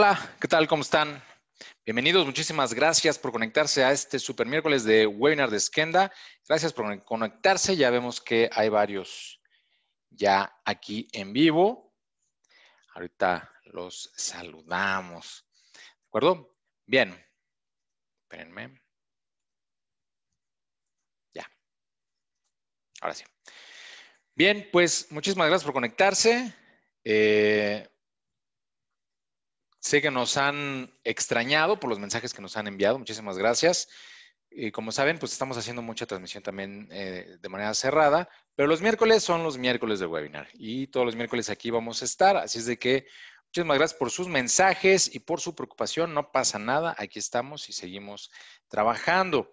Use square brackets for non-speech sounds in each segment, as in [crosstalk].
Hola, ¿qué tal? ¿Cómo están? Bienvenidos, muchísimas gracias por conectarse a este super miércoles de webinar de Skenda. Gracias por conectarse, ya vemos que hay varios ya aquí en vivo. Ahorita los saludamos. ¿De acuerdo? Bien. Espérenme. Ya. Ahora sí. Bien, pues muchísimas gracias por conectarse. Eh, Sé que nos han extrañado por los mensajes que nos han enviado. Muchísimas gracias. Y como saben, pues estamos haciendo mucha transmisión también eh, de manera cerrada, pero los miércoles son los miércoles de webinar y todos los miércoles aquí vamos a estar. Así es de que muchísimas gracias por sus mensajes y por su preocupación. No pasa nada, aquí estamos y seguimos trabajando.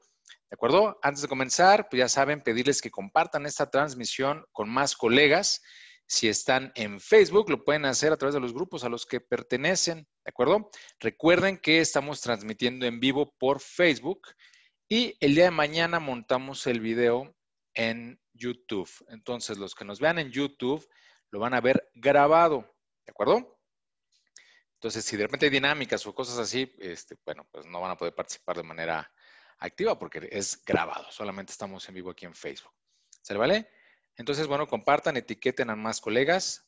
¿De acuerdo? Antes de comenzar, pues ya saben, pedirles que compartan esta transmisión con más colegas. Si están en Facebook, lo pueden hacer a través de los grupos a los que pertenecen, ¿de acuerdo? Recuerden que estamos transmitiendo en vivo por Facebook y el día de mañana montamos el video en YouTube. Entonces, los que nos vean en YouTube lo van a ver grabado, ¿de acuerdo? Entonces, si de repente hay dinámicas o cosas así, este, bueno, pues no van a poder participar de manera activa porque es grabado. Solamente estamos en vivo aquí en Facebook. ¿Se le vale? Entonces, bueno, compartan, etiqueten a más colegas.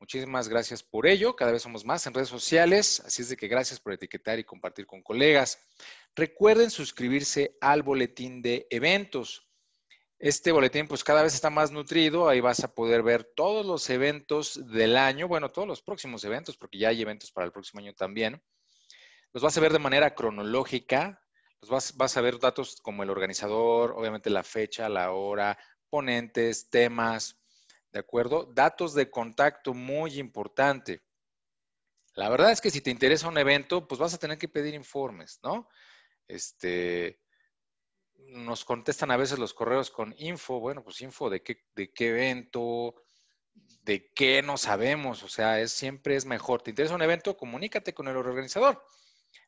Muchísimas gracias por ello. Cada vez somos más en redes sociales, así es de que gracias por etiquetar y compartir con colegas. Recuerden suscribirse al boletín de eventos. Este boletín pues cada vez está más nutrido, ahí vas a poder ver todos los eventos del año, bueno, todos los próximos eventos, porque ya hay eventos para el próximo año también. Los vas a ver de manera cronológica, los vas, vas a ver datos como el organizador, obviamente la fecha, la hora, componentes, temas, ¿de acuerdo? Datos de contacto muy importante. La verdad es que si te interesa un evento, pues vas a tener que pedir informes, ¿no? Este, nos contestan a veces los correos con info, bueno, pues info de qué, de qué evento, de qué no sabemos, o sea, es, siempre es mejor. ¿Te interesa un evento? Comunícate con el organizador.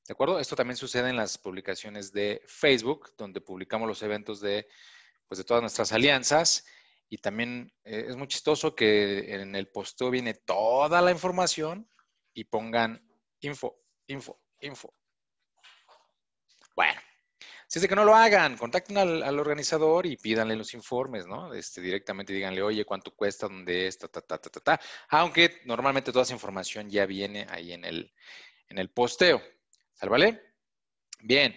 ¿De acuerdo? Esto también sucede en las publicaciones de Facebook, donde publicamos los eventos de pues, de todas nuestras alianzas. Y también eh, es muy chistoso que en el posteo viene toda la información y pongan info, info, info. Bueno, si es de que no lo hagan, contacten al, organizador y pídanle los informes, ¿no? Este, directamente díganle, oye, ¿cuánto cuesta? ¿Dónde es? Ta, ta, ta, ta, ta, Aunque normalmente toda esa información ya viene ahí en el, posteo. ¿Sale? Bien.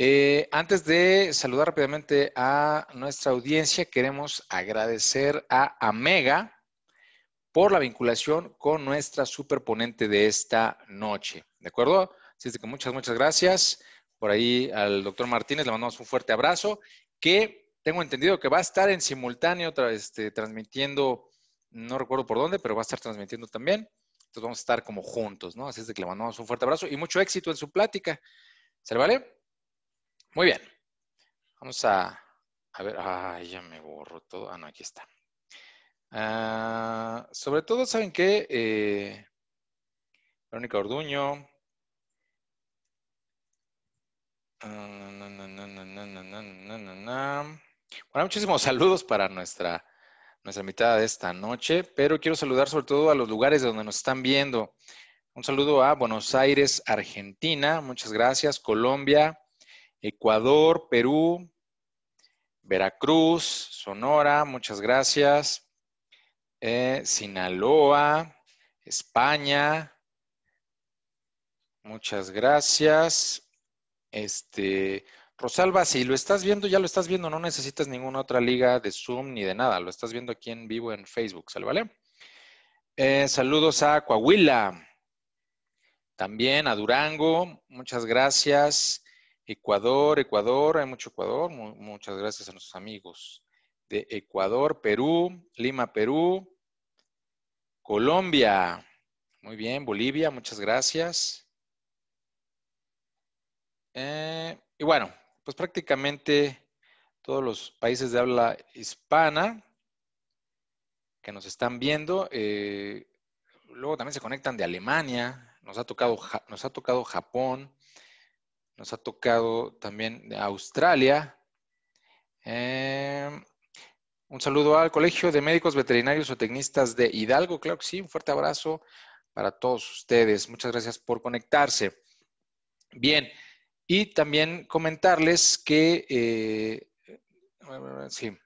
Eh, antes de saludar rápidamente a nuestra audiencia, queremos agradecer a Amega por la vinculación con nuestra superponente de esta noche. ¿De acuerdo? Así es que muchas, muchas gracias. Por ahí al doctor Martínez le mandamos un fuerte abrazo, que tengo entendido que va a estar en simultáneo este, transmitiendo, no recuerdo por dónde, pero va a estar transmitiendo también. Entonces vamos a estar como juntos, ¿no? Así es de que le mandamos un fuerte abrazo y mucho éxito en su plática. ¿Se le vale? Muy bien. Vamos a, ver. Ay, ya me borro todo. Ah, no, aquí está. sobre todo, ¿saben qué? Verónica Orduño. bueno, muchísimos saludos para nuestra, nuestra mitad de esta noche, pero quiero saludar sobre todo a los lugares donde nos están viendo. Un saludo a Buenos Aires, Argentina, muchas gracias, Colombia, Ecuador, Perú, Veracruz, Sonora, muchas gracias. Eh, Sinaloa, España, muchas gracias. Este, Rosalba, si lo estás viendo, ya lo estás viendo, no necesitas ninguna otra liga de Zoom ni de nada, lo estás viendo aquí en vivo en Facebook, ¿sale? ¿Vale? Eh, saludos a Coahuila, también a Durango, muchas gracias. Ecuador, Ecuador, hay mucho Ecuador, muchas gracias a nuestros amigos de Ecuador, Perú, Lima, Perú, Colombia, muy bien, Bolivia, muchas gracias. Eh, y bueno, pues prácticamente todos los países de habla hispana que nos están viendo. Eh, luego también se conectan de Alemania, nos ha tocado, nos ha tocado Japón, nos ha tocado también de Australia. Em, un saludo al Colegio de Médicos Veterinarios o Tecnistas de Hidalgo. Claro que sí, un fuerte abrazo para todos ustedes. Muchas gracias por conectarse. Bien, y también comentarles que, eh, sí,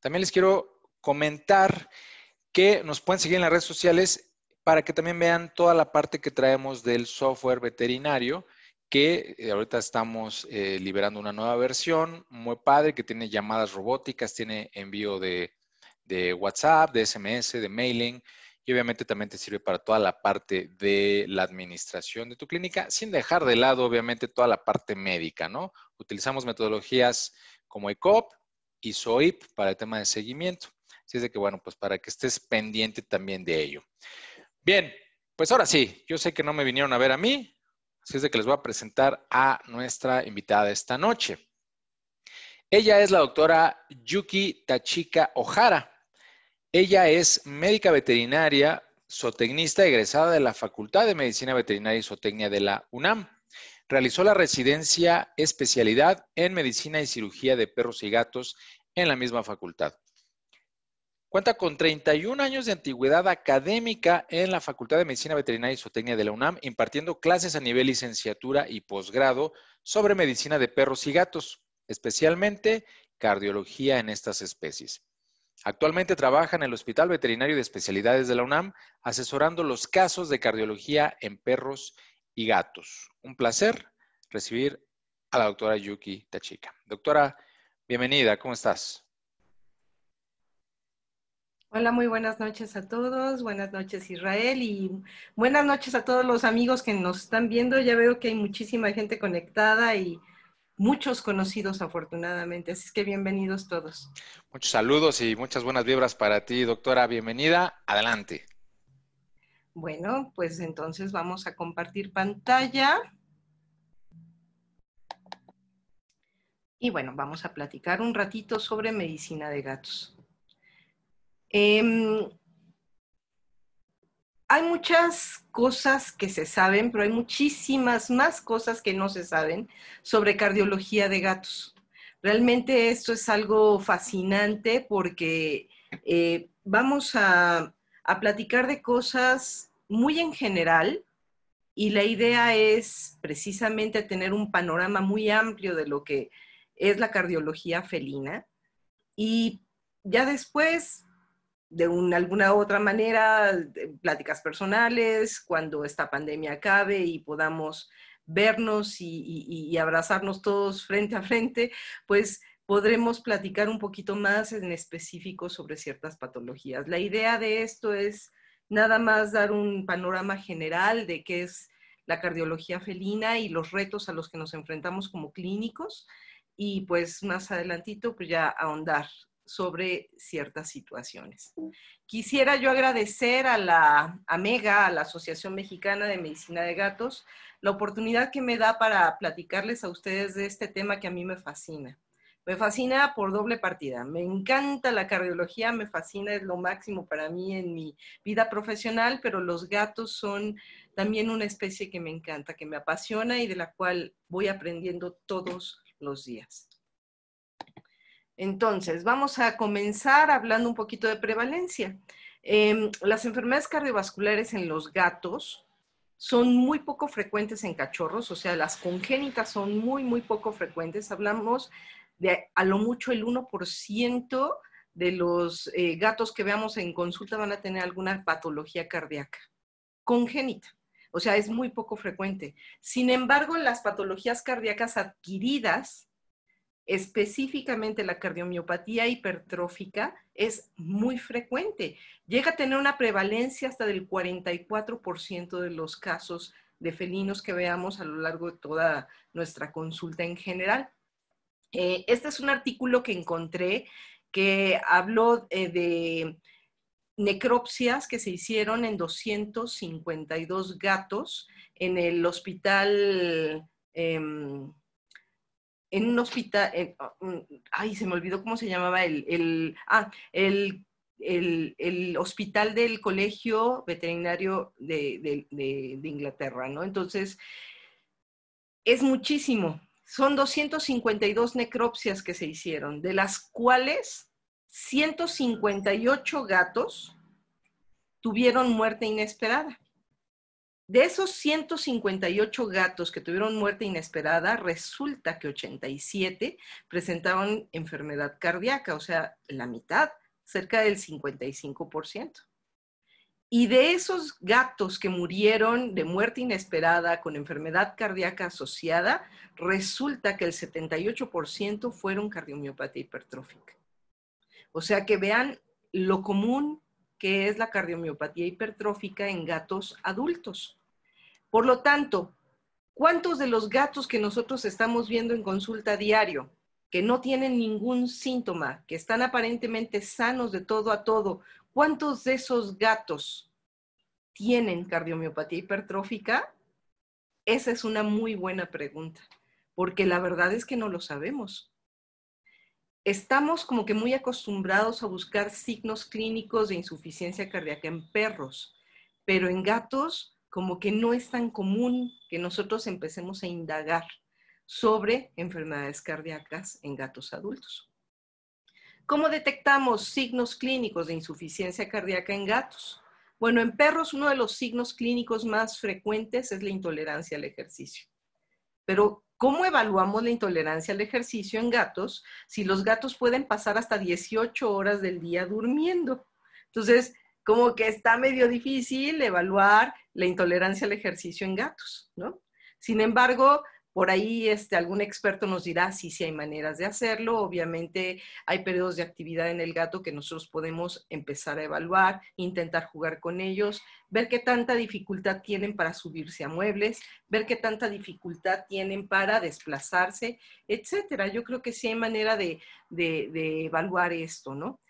también les quiero comentar que nos pueden seguir en las redes sociales para que también vean toda la parte que traemos del software veterinario que eh, ahorita estamos eh, liberando una nueva versión muy padre que tiene llamadas robóticas, tiene envío de, WhatsApp, de SMS, de mailing y obviamente también te sirve para toda la parte de la administración de tu clínica, sin dejar de lado obviamente toda la parte médica, ¿no? Utilizamos metodologías como ECOP y SOIP para el tema de seguimiento. Así es de que, bueno, pues para que estés pendiente también de ello. Bien, pues ahora sí, yo sé que no me vinieron a ver a mí, Así es de que les voy a presentar a nuestra invitada esta noche. Ella es la doctora Yuki Tachika Ohara. Ella es médica veterinaria, zootecnista egresada de la Facultad de Medicina Veterinaria y Zootecnia de la UNAM. Realizó la residencia especialidad en medicina y cirugía de perros y gatos en la misma facultad. Cuenta con 31 años de antigüedad académica en la Facultad de Medicina Veterinaria y Zootecnia de la UNAM, impartiendo clases a nivel licenciatura y posgrado sobre medicina de perros y gatos, especialmente cardiología en estas especies. Actualmente trabaja en el Hospital Veterinario de Especialidades de la UNAM, asesorando los casos de cardiología en perros y gatos. Un placer recibir a la doctora Yuki Tachika. Doctora, bienvenida, ¿cómo estás? Hola, muy buenas noches a todos. Buenas noches Israel y buenas noches a todos los amigos que nos están viendo. Ya veo que hay muchísima gente conectada y muchos conocidos afortunadamente. Así que bienvenidos todos. Muchos saludos y muchas buenas vibras para ti, doctora. Bienvenida. Adelante. Bueno, pues entonces vamos a compartir pantalla. Y bueno, vamos a platicar un ratito sobre medicina de gatos. Eh, hay muchas cosas que se saben, pero hay muchísimas más cosas que no se saben sobre cardiología de gatos. Realmente esto es algo fascinante porque eh, vamos a, a platicar de cosas muy en general y la idea es precisamente tener un panorama muy amplio de lo que es la cardiología felina y ya después de alguna otra manera, pláticas personales, cuando esta pandemia acabe y podamos vernos y, abrazarnos todos frente a frente, pues podremos platicar un poquito más en específico sobre ciertas patologías. La idea de esto es nada más dar un panorama general de qué es la cardiología felina y los retos a los que nos enfrentamos como clínicos y pues más adelantito pues, ya ahondar sobre ciertas situaciones. Quisiera yo agradecer a la AMEGA, a la Asociación Mexicana de Medicina de Gatos, la oportunidad que me da para platicarles a ustedes de este tema que a mí me fascina. Me fascina por doble partida. Me encanta la cardiología, me fascina, es lo máximo para mí en mi vida profesional, pero los gatos son también una especie que me encanta, que me apasiona y de la cual voy aprendiendo todos los días. Entonces, vamos a comenzar hablando un poquito de prevalencia. Em, las enfermedades cardiovasculares en los gatos son muy poco frecuentes en cachorros, o sea, las congénitas son muy, muy poco frecuentes. Hablamos de a lo mucho el 1% de los eh, gatos que veamos en consulta van a tener alguna patología cardíaca congénita. O sea, es muy poco frecuente. Sin embargo, las patologías cardíacas adquiridas específicamente la cardiomiopatía hipertrófica, es muy frecuente. Llega a tener una prevalencia hasta del 44% de los casos de felinos que veamos a lo largo de toda nuestra consulta en general. Eh, este es un artículo que encontré que habló eh, de necropsias que se hicieron en 252 gatos en el hospital. Em, en un hospital, oh, mm, ay, se me olvidó cómo se llamaba el, el, ah, hospital del colegio veterinario de, de, Inglaterra, ¿no? Entonces, es muchísimo. Son 252 necropsias que se hicieron, de las cuales 158 gatos tuvieron muerte inesperada. De esos 158 gatos que tuvieron muerte inesperada, resulta que 87 presentaban enfermedad cardíaca, o sea, la mitad, cerca del 55%. Y de esos gatos que murieron de muerte inesperada con enfermedad cardíaca asociada, resulta que el 78% fueron cardiomiopatía hipertrófica. O sea que vean lo común que es la cardiomiopatía hipertrófica en gatos adultos. Por lo tanto, ¿cuántos de los gatos que nosotros estamos viendo en consulta diario, que no tienen ningún síntoma, que están aparentemente sanos de todo a todo, cuántos de esos gatos tienen cardiomiopatía hipertrófica? Esa es una muy buena pregunta, porque la verdad es que no lo sabemos. Estamos como que muy acostumbrados a buscar signos clínicos de insuficiencia cardíaca en perros, pero en gatos como que no es tan común que nosotros empecemos a indagar sobre enfermedades cardíacas en gatos adultos. ¿Cómo detectamos signos clínicos de insuficiencia cardíaca en gatos? Bueno, en perros uno de los signos clínicos más frecuentes es la intolerancia al ejercicio. Pero, ¿cómo evaluamos la intolerancia al ejercicio en gatos si los gatos pueden pasar hasta 18 horas del día durmiendo? Entonces, como que está medio difícil evaluar la intolerancia al ejercicio en gatos, ¿no? Sin embargo, por ahí este, algún experto nos dirá si si hay maneras de hacerlo. Obviamente hay periodos de actividad en el gato que nosotros podemos empezar a evaluar, intentar jugar con ellos, ver qué tanta dificultad tienen para subirse a muebles, ver qué tanta dificultad tienen para desplazarse, etcétera. Yo creo que sí hay manera de, de evaluar esto, ¿no?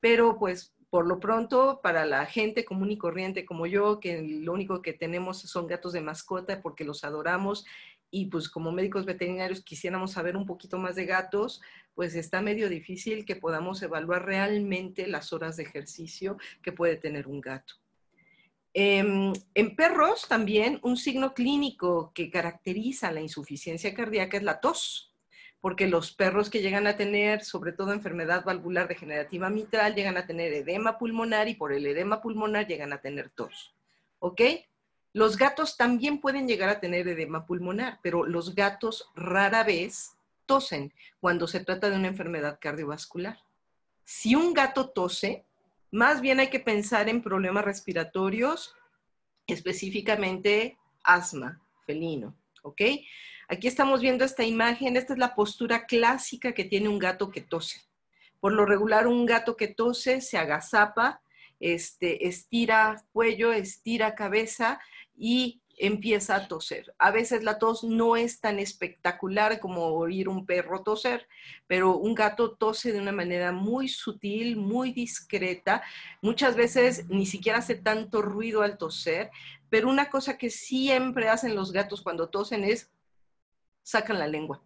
Pero pues por lo pronto, para la gente común y corriente como yo, que lo único que tenemos son gatos de mascota porque los adoramos y pues como médicos veterinarios quisiéramos saber un poquito más de gatos, pues está medio difícil que podamos evaluar realmente las horas de ejercicio que puede tener un gato. Em, en perros también un signo clínico que caracteriza la insuficiencia cardíaca es la tos porque los perros que llegan a tener, sobre todo enfermedad valvular degenerativa mitral, llegan a tener edema pulmonar y por el edema pulmonar llegan a tener tos. ¿Ok? Los gatos también pueden llegar a tener edema pulmonar, pero los gatos rara vez tosen cuando se trata de una enfermedad cardiovascular. Si un gato tose, más bien hay que pensar en problemas respiratorios, específicamente asma felino, ¿ok? Aquí estamos viendo esta imagen, esta es la postura clásica que tiene un gato que tose. Por lo regular, un gato que tose se agazapa, este, estira cuello, estira cabeza y empieza a toser. A veces la tos no es tan espectacular como oír un perro toser, pero un gato tose de una manera muy sutil, muy discreta. Muchas veces ni siquiera hace tanto ruido al toser, pero una cosa que siempre hacen los gatos cuando tosen es sacan la lengua.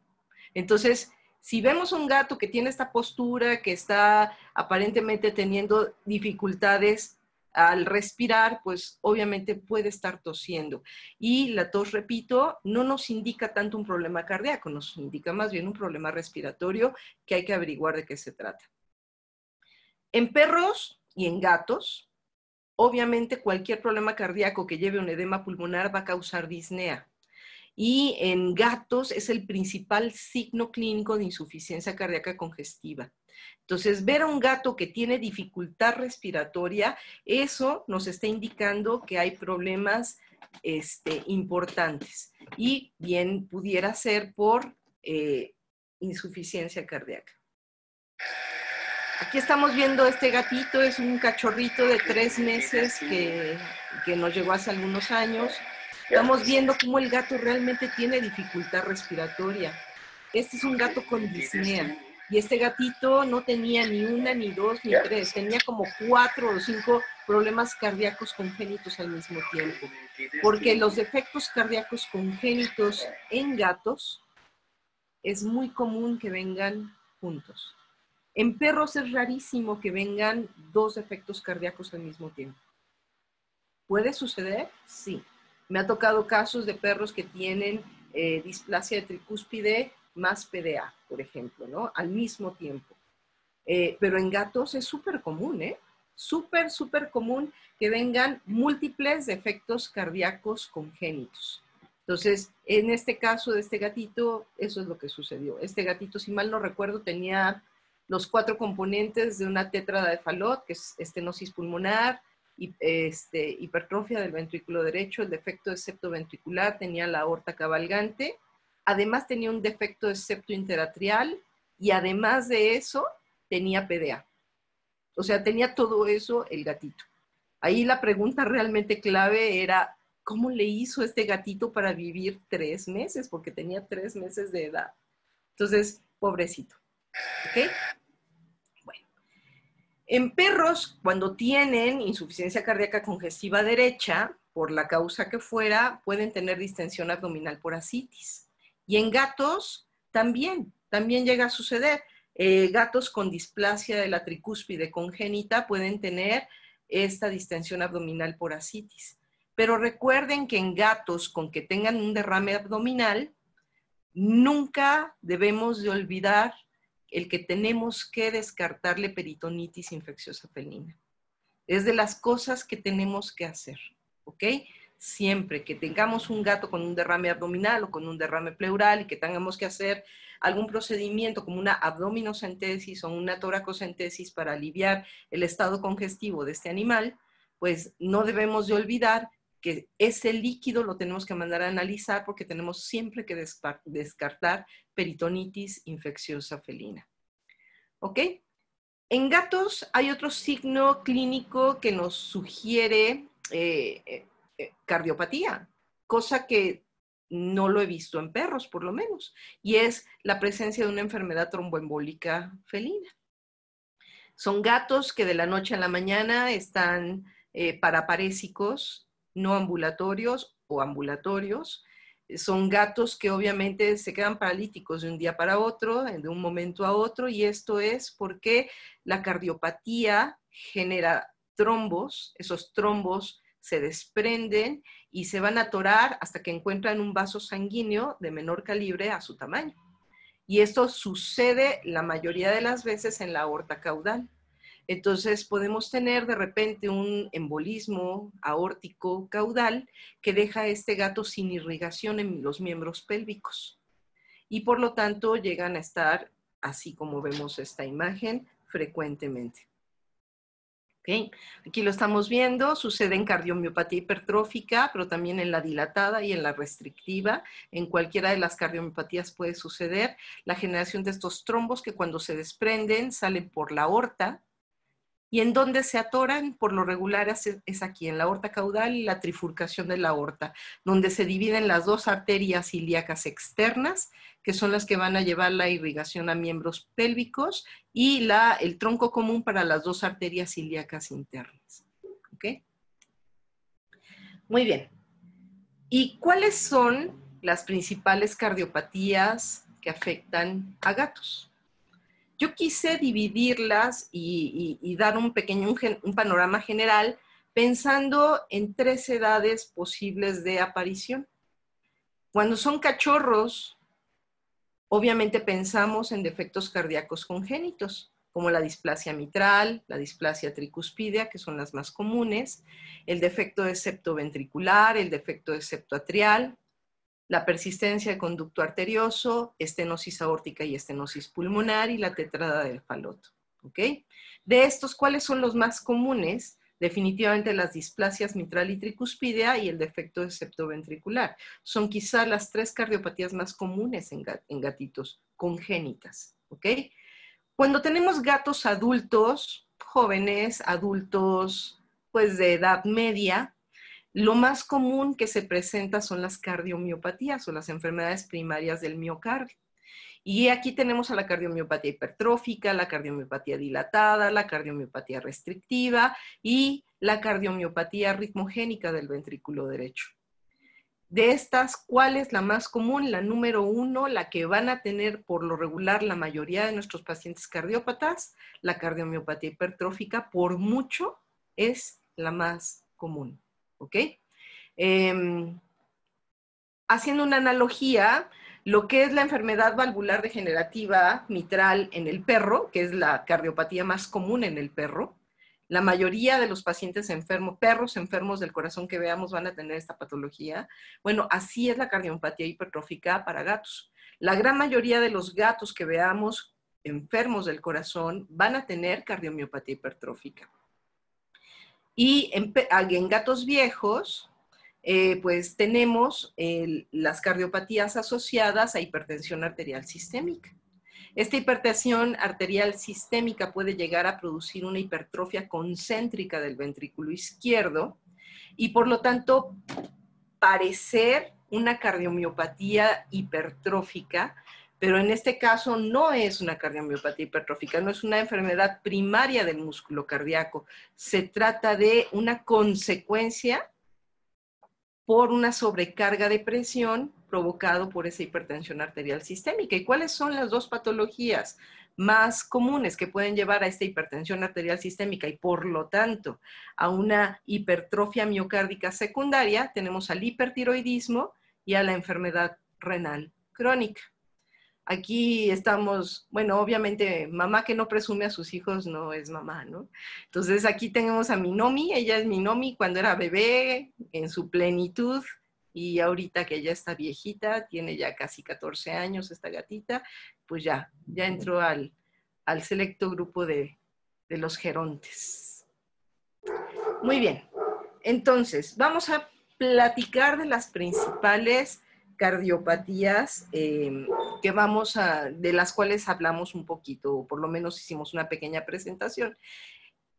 Entonces, si vemos un gato que tiene esta postura, que está aparentemente teniendo dificultades al respirar, pues obviamente puede estar tosiendo. Y la tos, repito, no nos indica tanto un problema cardíaco, nos indica más bien un problema respiratorio que hay que averiguar de qué se trata. En perros y en gatos, obviamente cualquier problema cardíaco que lleve un edema pulmonar va a causar disnea y en gatos es el principal signo clínico de insuficiencia cardíaca congestiva. Entonces, ver a un gato que tiene dificultad respiratoria, eso nos está indicando que hay problemas este, importantes y bien pudiera ser por eh, insuficiencia cardíaca. Aquí estamos viendo este gatito, es un cachorrito de tres meses que, que nos llegó hace algunos años Estamos viendo cómo el gato realmente tiene dificultad respiratoria. Este es un gato con disnea. Y este gatito no tenía ni una, ni dos, ni tres. Tenía como cuatro o cinco problemas cardíacos congénitos al mismo tiempo. Porque los defectos cardíacos congénitos en gatos es muy común que vengan juntos. En perros es rarísimo que vengan dos defectos cardíacos al mismo tiempo. ¿Puede suceder? Sí. Me ha tocado casos de perros que tienen eh, displasia de tricúspide más PDA, por ejemplo, ¿no? Al mismo tiempo. Eh, pero en gatos es súper común, ¿eh? Súper, súper común que vengan múltiples defectos cardíacos congénitos. Entonces, en este caso de este gatito, eso es lo que sucedió. Este gatito, si mal no recuerdo, tenía los cuatro componentes de una tétrada de falot, que es estenosis pulmonar, este, hipertrofia del ventrículo derecho, el defecto de septo ventricular, tenía la aorta cabalgante, además tenía un defecto de septo interatrial y además de eso tenía PDA. O sea, tenía todo eso el gatito. Ahí la pregunta realmente clave era, ¿cómo le hizo este gatito para vivir tres meses? Porque tenía tres meses de edad. Entonces, pobrecito. ¿Ok? En perros, cuando tienen insuficiencia cardíaca congestiva derecha, por la causa que fuera, pueden tener distensión abdominal por asitis. Y en gatos también, también llega a suceder. Eh, gatos con displasia de la tricúspide congénita pueden tener esta distensión abdominal por asitis. Pero recuerden que en gatos con que tengan un derrame abdominal, nunca debemos de olvidar el que tenemos que descartarle peritonitis infecciosa felina. Es de las cosas que tenemos que hacer, ¿ok? Siempre que tengamos un gato con un derrame abdominal o con un derrame pleural y que tengamos que hacer algún procedimiento como una abdominocentesis o una toracocentesis para aliviar el estado congestivo de este animal, pues no debemos de olvidar que ese líquido lo tenemos que mandar a analizar porque tenemos siempre que descartar peritonitis infecciosa felina. ¿Ok? En gatos hay otro signo clínico que nos sugiere eh, eh, eh, cardiopatía, cosa que no lo he visto en perros, por lo menos, y es la presencia de una enfermedad tromboembólica felina. Son gatos que de la noche a la mañana están eh, paraparésicos, no ambulatorios o ambulatorios. Eh, son gatos que obviamente se quedan paralíticos de un día para otro, eh, de un momento a otro, y esto es porque la cardiopatía genera trombos, esos trombos se desprenden y se van a atorar hasta que encuentran un vaso sanguíneo de menor calibre a su tamaño. Y esto sucede la mayoría de las veces en la aorta caudal. Entonces podemos tener de repente un embolismo aórtico caudal que deja a este gato sin irrigación en los miembros pélvicos y por lo tanto llegan a estar, así como vemos esta imagen, frecuentemente. Okay. Aquí lo estamos viendo, sucede en cardiomiopatía hipertrófica, pero también en la dilatada y en la restrictiva. En cualquiera de las cardiomiopatías puede suceder la generación de estos trombos que cuando se desprenden salen por la aorta, y en donde se atoran por lo regular es, aquí, en la aorta caudal y la trifurcación de la aorta, donde se dividen las dos arterias ilíacas externas, que son las que van a llevar la irrigación a miembros pélvicos, y la, el tronco común para las dos arterias ilíacas internas. Muy bien. ¿Y cuáles son las principales cardiopatías que afectan a gatos? Yo quise dividirlas y, dar un pequeño, panorama general pensando en tres edades posibles de aparición. Cuando son cachorros, obviamente pensamos en defectos cardíacos congénitos, como la displasia mitral, la displasia tricuspidea, que son las más comunes, el defecto de septo ventricular, el defecto de septo atrial, la persistencia de conducto arterioso, estenosis aórtica y estenosis pulmonar y la tetrada del faloto. De estos, ¿cuáles son los más comunes? Definitivamente las displasias mitral y tricuspidea y el defecto septoventricular. Son quizá las tres cardiopatías más comunes en, gatitos congénitas. ¿ok? Cuando tenemos gatos adultos, jóvenes, adultos, pues de edad media, lo más común que se presenta son las cardiomiopatías o las enfermedades primarias del miocardio. Y aquí tenemos a la cardiomiopatía hipertrófica, la cardiomiopatía dilatada, la cardiomiopatía restrictiva y la cardiomiopatía ritmogénica del ventrículo derecho. De estas, ¿cuál es la más común? La número uno, la que van a tener por lo regular la mayoría de nuestros pacientes cardiópatas, la cardiomiopatía hipertrófica, por mucho es la más común. Em, haciendo una analogía, lo que es la enfermedad valvular degenerativa mitral en el perro, que es la cardiopatía más común en el perro, la mayoría de los pacientes enfermos, perros enfermos del corazón que veamos van a tener esta patología. Bueno, así es la cardiopatía hipertrófica para gatos. La gran mayoría de los gatos que veamos enfermos del corazón van a tener cardiomiopatía hipertrófica. Y ah, en, gatos viejos, eh, pues tenemos las cardiopatías asociadas a hipertensión arterial sistémica. Esta hipertensión arterial sistémica puede llegar a producir una hipertrofia concéntrica del ventrículo izquierdo y por lo tanto parecer una cardiomiopatía hipertrófica pero en este caso no es una cardiomiopatía hipertrófica, no es una enfermedad primaria del músculo cardíaco, se trata de una consecuencia por una sobrecarga de presión provocado por esa hipertensión arterial sistémica. ¿Y cuáles son las dos patologías más comunes que pueden llevar a esta hipertensión arterial sistémica y por lo tanto a una hipertrofia miocárdica secundaria? Tenemos al hipertiroidismo y a la enfermedad renal crónica aquí estamos, bueno, obviamente mamá que no presume a sus hijos no es mamá, ¿no? Entonces aquí tenemos a mi nomi, ella es mi nomi cuando era bebé, en su plenitud, y ahorita que ella está viejita, tiene ya casi 14 años esta gatita, pues ya, ya entró al, selecto grupo de, de los gerontes. Muy bien, entonces vamos a platicar de las principales cardiopatías em, vamos de las cuales hablamos un poquito, o por lo menos hicimos una pequeña presentación.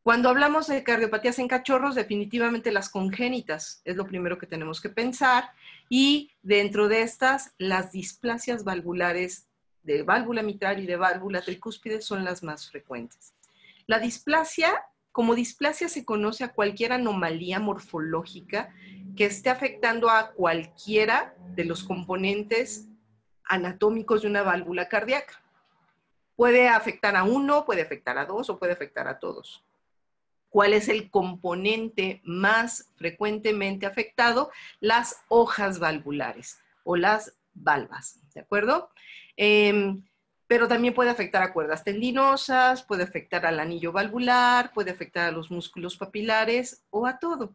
Cuando hablamos de cardiopatías en cachorros, definitivamente las congénitas es lo primero que tenemos que pensar y dentro de estas, las displasias valvulares de válvula mitral y de válvula tricúspide son las más frecuentes. La displasia, como displasia se conoce a cualquier anomalía morfológica que esté afectando a cualquiera de los componentes anatómicos de una válvula cardíaca. Puede afectar a uno, puede afectar a dos o puede afectar a todos. ¿Cuál es el componente más frecuentemente afectado? Las hojas valvulares o las valvas, ¿de acuerdo? Em, pero también puede afectar a cuerdas tendinosas, puede afectar al anillo valvular, puede afectar a los músculos papilares o a todo.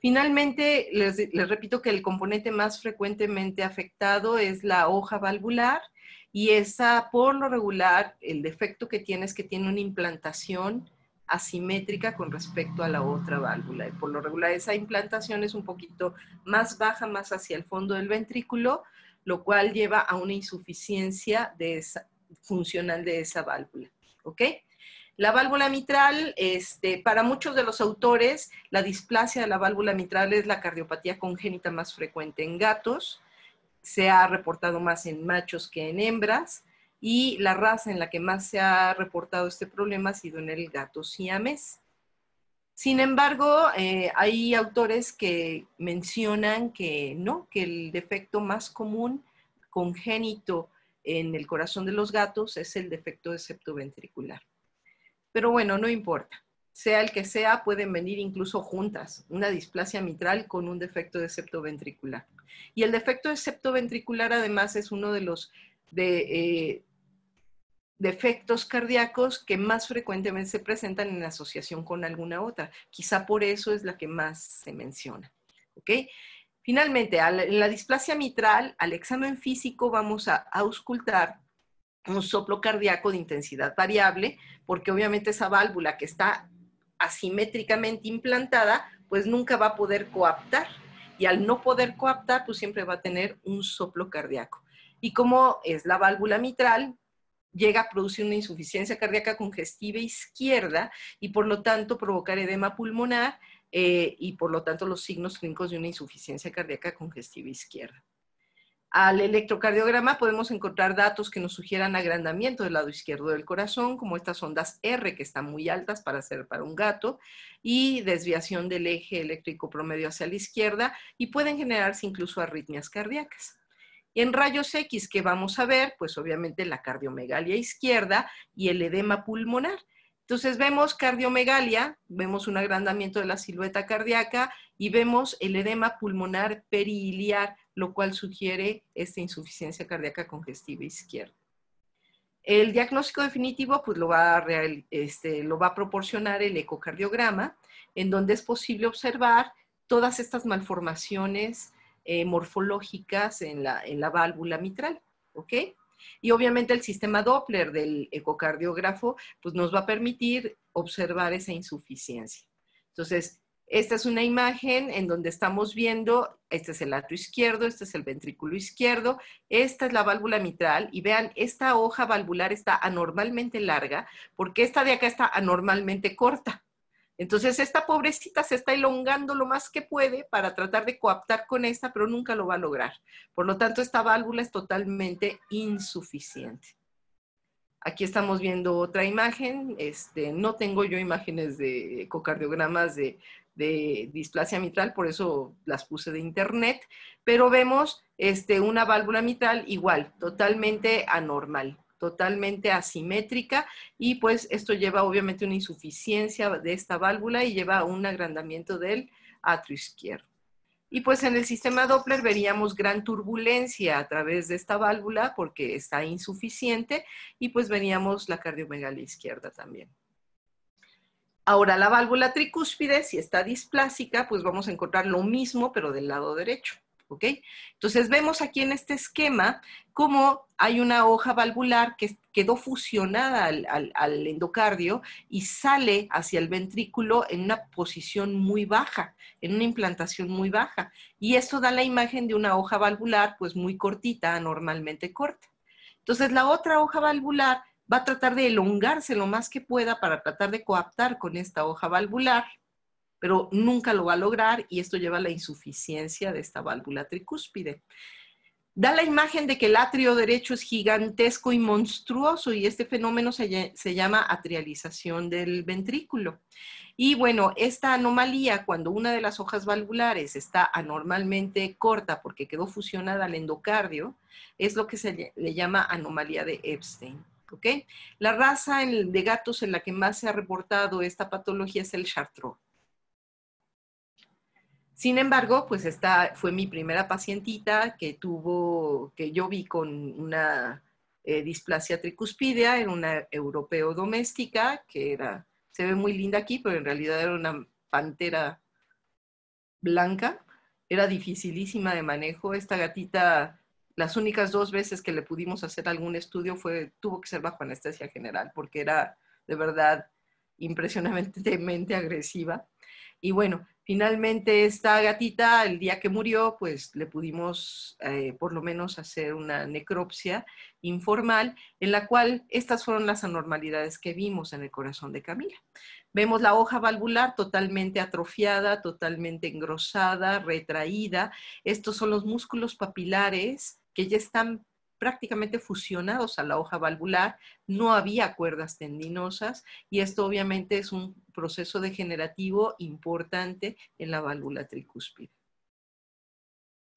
Finalmente, les, repito que el componente más frecuentemente afectado es la hoja valvular y esa, por lo regular, el defecto que tiene es que tiene una implantación asimétrica con respecto a la otra válvula. Y por lo regular, esa implantación es un poquito más baja, más hacia el fondo del ventrículo, lo cual lleva a una insuficiencia de funcional de esa válvula. ¿Ok? La válvula mitral, este, para muchos de los autores, la displasia de la válvula mitral es la cardiopatía congénita más frecuente en gatos. Se ha reportado más en machos que en hembras. Y la raza en la que más se ha reportado este problema ha sido en el gato siamés. Sin embargo, eh, hay autores que mencionan que no, que el defecto más común congénito en el corazón de los gatos es el defecto de septoventricular. Pero bueno, no importa. Sea el que sea, pueden venir incluso juntas, una displasia mitral con un defecto de septo ventricular. Y el defecto de septo ventricular además es uno de los eh, defectos cardíacos que más frecuentemente se presentan en asociación con alguna otra. Quizá por eso es la que más se menciona. ¿okay? Finalmente, en la displasia mitral, al examen físico vamos a auscultar un soplo cardíaco de intensidad variable, porque obviamente esa válvula que está asimétricamente implantada, pues nunca va a poder coaptar. Y al no poder coaptar, pues siempre va a tener un soplo cardíaco. Y como es la válvula mitral, llega a producir una insuficiencia cardíaca congestiva izquierda y por lo tanto provocar edema pulmonar eh, y por lo tanto los signos clínicos de una insuficiencia cardíaca congestiva izquierda. Al electrocardiograma podemos encontrar datos que nos sugieran agrandamiento del lado izquierdo del corazón, como estas ondas R que están muy altas para ser para un gato, y desviación del eje eléctrico promedio hacia la izquierda, y pueden generarse incluso arritmias cardíacas. en rayos X que vamos a ver, pues obviamente la cardiomegalia izquierda y el edema pulmonar. Entonces vemos cardiomegalia, vemos un agrandamiento de la silueta cardíaca y vemos el edema pulmonar periliar lo cual sugiere esta insuficiencia cardíaca congestiva izquierda. El diagnóstico definitivo pues, lo, va a este, lo va a proporcionar el ecocardiograma, en donde es posible observar todas estas malformaciones eh, morfológicas en la, válvula mitral. Y obviamente el sistema Doppler del ecocardiógrafo pues, nos va a permitir observar esa insuficiencia. Entonces, esta es una imagen en donde estamos viendo, este es el lato izquierdo, este es el ventrículo izquierdo, esta es la válvula mitral y vean, esta hoja valvular está anormalmente larga porque esta de acá está anormalmente corta. Entonces, esta pobrecita se está elongando lo más que puede para tratar de coaptar con esta, pero nunca lo va a lograr. Por lo tanto, esta válvula es totalmente insuficiente. Aquí estamos viendo otra imagen. Este, no tengo yo imágenes de ecocardiogramas de, de displasia mitral, por eso las puse de internet, pero vemos este, una válvula mitral igual, totalmente anormal, totalmente asimétrica y pues esto lleva obviamente una insuficiencia de esta válvula y lleva a un agrandamiento del atrio izquierdo. Y pues en el sistema Doppler veríamos gran turbulencia a través de esta válvula porque está insuficiente y pues veríamos la cardiomegalia izquierda también. Ahora, la válvula tricúspide, si está displásica, pues vamos a encontrar lo mismo, pero del lado derecho. ¿ok? Entonces vemos aquí en este esquema cómo hay una hoja valvular que quedó fusionada al, endocardio y sale hacia el ventrículo en una posición muy baja, en una implantación muy baja. Y esto da la imagen de una hoja valvular pues muy cortita, normalmente corta. Entonces la otra hoja valvular va a tratar de elongarse lo más que pueda para tratar de coaptar con esta hoja valvular, pero nunca lo va a lograr y esto lleva a la insuficiencia de esta válvula tricúspide. Da la imagen de que el atrio derecho es gigantesco y monstruoso y este fenómeno se, llama atrialización del ventrículo. Y bueno, esta anomalía, cuando una de las hojas valvulares está anormalmente corta porque quedó fusionada al endocardio, es lo que se le llama anomalía de Epstein. La raza de gatos en la que más se ha reportado esta patología es el Chartreux. Sin embargo, pues esta fue mi primera pacientita que tuvo, que yo vi con una eh, displasia tricuspidea, en una europeo doméstica, que era, se ve muy linda aquí, pero en realidad era una pantera blanca. Era dificilísima de manejo. Esta gatita las únicas dos veces que le pudimos hacer algún estudio fue, tuvo que ser bajo anestesia general, porque era de verdad impresionantemente [laughs] agresiva. Y bueno, finalmente esta gatita, el día que murió, pues le pudimos eh, por lo menos hacer una necropsia informal, en la cual estas fueron las anormalidades que vimos en el corazón de Camila. Vemos la hoja valvular totalmente atrofiada, totalmente engrosada, retraída. Estos son los músculos papilares que ya están prácticamente fusionados a la hoja valvular, no había cuerdas tendinosas y esto obviamente es un proceso degenerativo importante en la válvula tricúspide.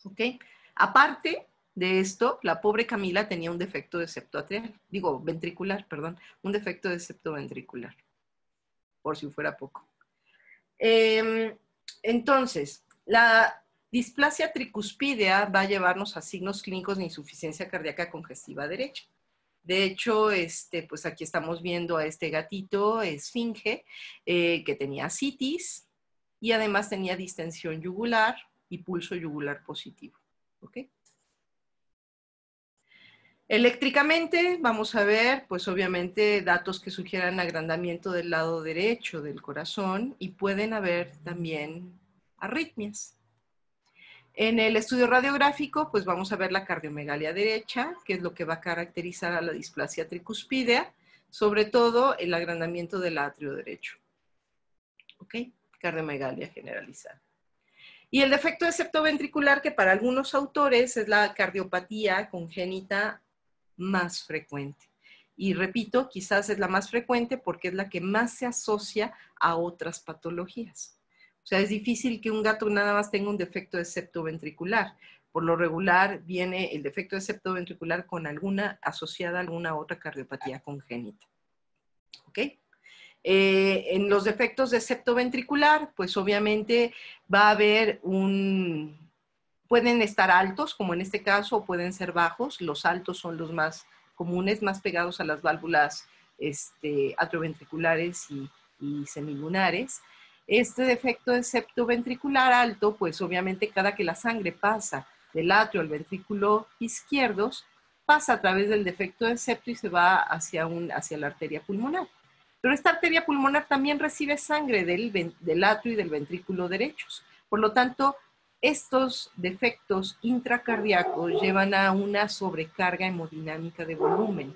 ¿Ok? Aparte de esto, la pobre Camila tenía un defecto de septo digo ventricular, perdón, un defecto de septoventricular, por si fuera poco. Em, entonces, la, Displasia tricuspidea va a llevarnos a signos clínicos de insuficiencia cardíaca congestiva derecha. De hecho, este, pues aquí estamos viendo a este gatito esfinge eh, que tenía citis y además tenía distensión yugular y pulso yugular positivo. Eléctricamente vamos a ver, pues obviamente, datos que sugieran agrandamiento del lado derecho del corazón y pueden haber también arritmias. En el estudio radiográfico, pues vamos a ver la cardiomegalia derecha, que es lo que va a caracterizar a la displasia tricuspidea, sobre todo el agrandamiento del atrio derecho. ¿Ok? Cardiomegalia generalizada. Y el defecto de septoventricular, que para algunos autores es la cardiopatía congénita más frecuente. Y repito, quizás es la más frecuente porque es la que más se asocia a otras patologías. O sea, es difícil que un gato nada más tenga un defecto de septoventricular. Por lo regular viene el defecto de septoventricular con alguna asociada a alguna otra cardiopatía congénita. ¿Ok? Eh, en los defectos de septoventricular, pues obviamente va a haber un... Pueden estar altos, como en este caso, o pueden ser bajos. Los altos son los más comunes, más pegados a las válvulas este, atrioventriculares y, y semilunares. Este defecto de ventricular alto, pues obviamente cada que la sangre pasa del atrio al ventrículo izquierdos, pasa a través del defecto de septo y se va hacia, hacia la arteria pulmonar. Pero esta arteria pulmonar también recibe sangre del, del atrio y del ventrículo derechos. Por lo tanto, estos defectos intracardíacos llevan a una sobrecarga hemodinámica de volumen.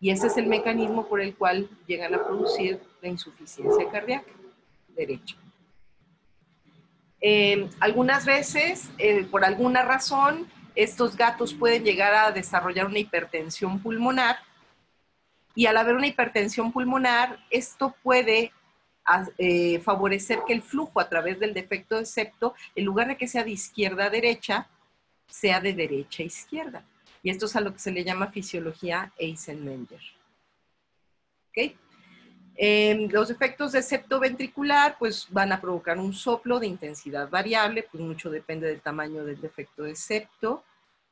Y ese es el mecanismo por el cual llegan a producir la insuficiencia cardíaca derecho. Eh, algunas veces, eh, por alguna razón, estos gatos pueden llegar a desarrollar una hipertensión pulmonar y al haber una hipertensión pulmonar, esto puede eh, favorecer que el flujo a través del defecto de septo, en lugar de que sea de izquierda a derecha, sea de derecha a izquierda. Y esto es a lo que se le llama fisiología Eisenmenger. ¿Okay? Em, los efectos de ventricular pues, van a provocar un soplo de intensidad variable, pues mucho depende del tamaño del defecto de septo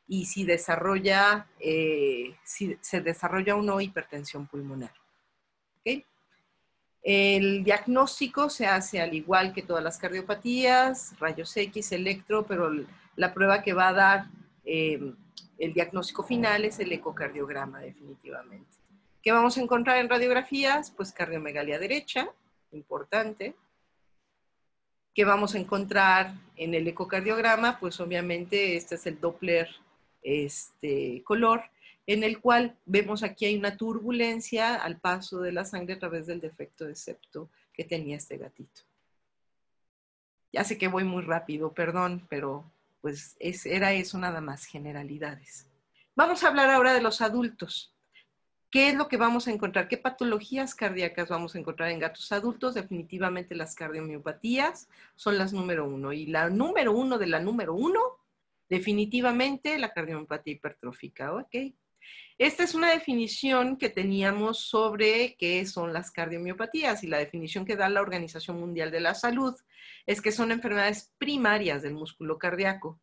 y si, desarrolla, eh, si se desarrolla o no hipertensión pulmonar. El diagnóstico se hace al igual que todas las cardiopatías, rayos X, electro, pero la prueba que va a dar em, el diagnóstico final es el ecocardiograma definitivamente. ¿Qué vamos a encontrar en radiografías? Pues cardiomegalia derecha, importante. ¿Qué vamos a encontrar en el ecocardiograma? Pues obviamente este es el Doppler este, color, en el cual vemos aquí hay una turbulencia al paso de la sangre a través del defecto de septo que tenía este gatito. Ya sé que voy muy rápido, perdón, pero pues era eso nada más, generalidades. Vamos a hablar ahora de los adultos. ¿Qué es lo que vamos a encontrar? ¿Qué patologías cardíacas vamos a encontrar en gatos adultos? Definitivamente las cardiomiopatías son las número uno. Y la número uno de la número uno, definitivamente la cardiomiopatía hipertrófica. ¿Ok? Esta es una definición que teníamos sobre qué son las cardiomiopatías y la definición que da la Organización Mundial de la Salud es que son enfermedades primarias del músculo cardíaco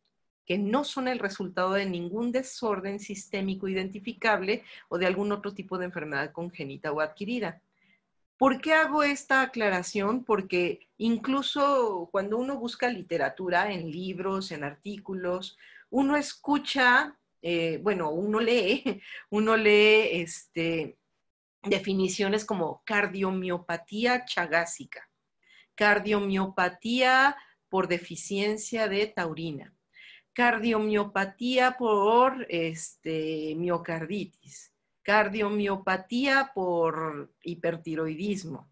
que no son el resultado de ningún desorden sistémico identificable o de algún otro tipo de enfermedad congénita o adquirida. ¿Por qué hago esta aclaración? Porque incluso cuando uno busca literatura en libros, en artículos, uno escucha, eh, bueno, uno lee, [laughs] uno lee este, definiciones como cardiomiopatía chagásica, cardiomiopatía por deficiencia de taurina, cardiomiopatía por este, miocarditis, cardiomiopatía por hipertiroidismo.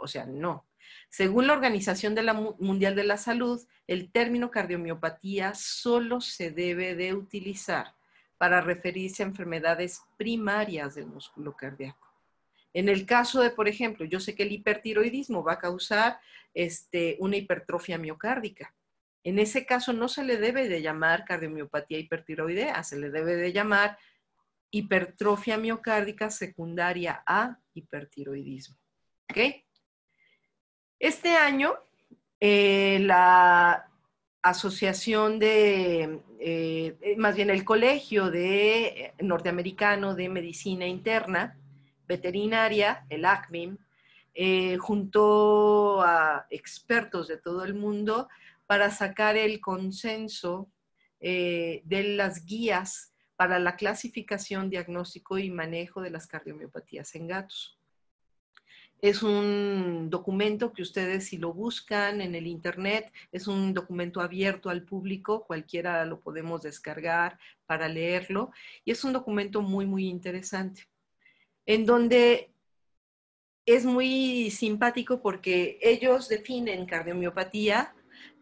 O sea, no. Según la Organización de Mundial de la Salud, el término cardiomiopatía solo se debe de utilizar para referirse a enfermedades primarias del músculo cardíaco. En el caso de, por ejemplo, yo sé que el hipertiroidismo va a causar este, una hipertrofia miocárdica, en ese caso no se le debe de llamar cardiomiopatía hipertiroidea, se le debe de llamar hipertrofia miocárdica secundaria a hipertiroidismo. Este año, eh, la asociación de, eh, eh, más bien el colegio norteamericano de medicina interna, veterinaria, el ACMIM, junto a expertos de todo el mundo para sacar el consenso eh, de las guías para la clasificación, diagnóstico y manejo de las cardiomiopatías en gatos. Es un documento que ustedes si lo buscan en el Internet, es un documento abierto al público, cualquiera lo podemos descargar para leerlo y es un documento muy, muy interesante, en donde es muy simpático porque ellos definen cardiomiopatía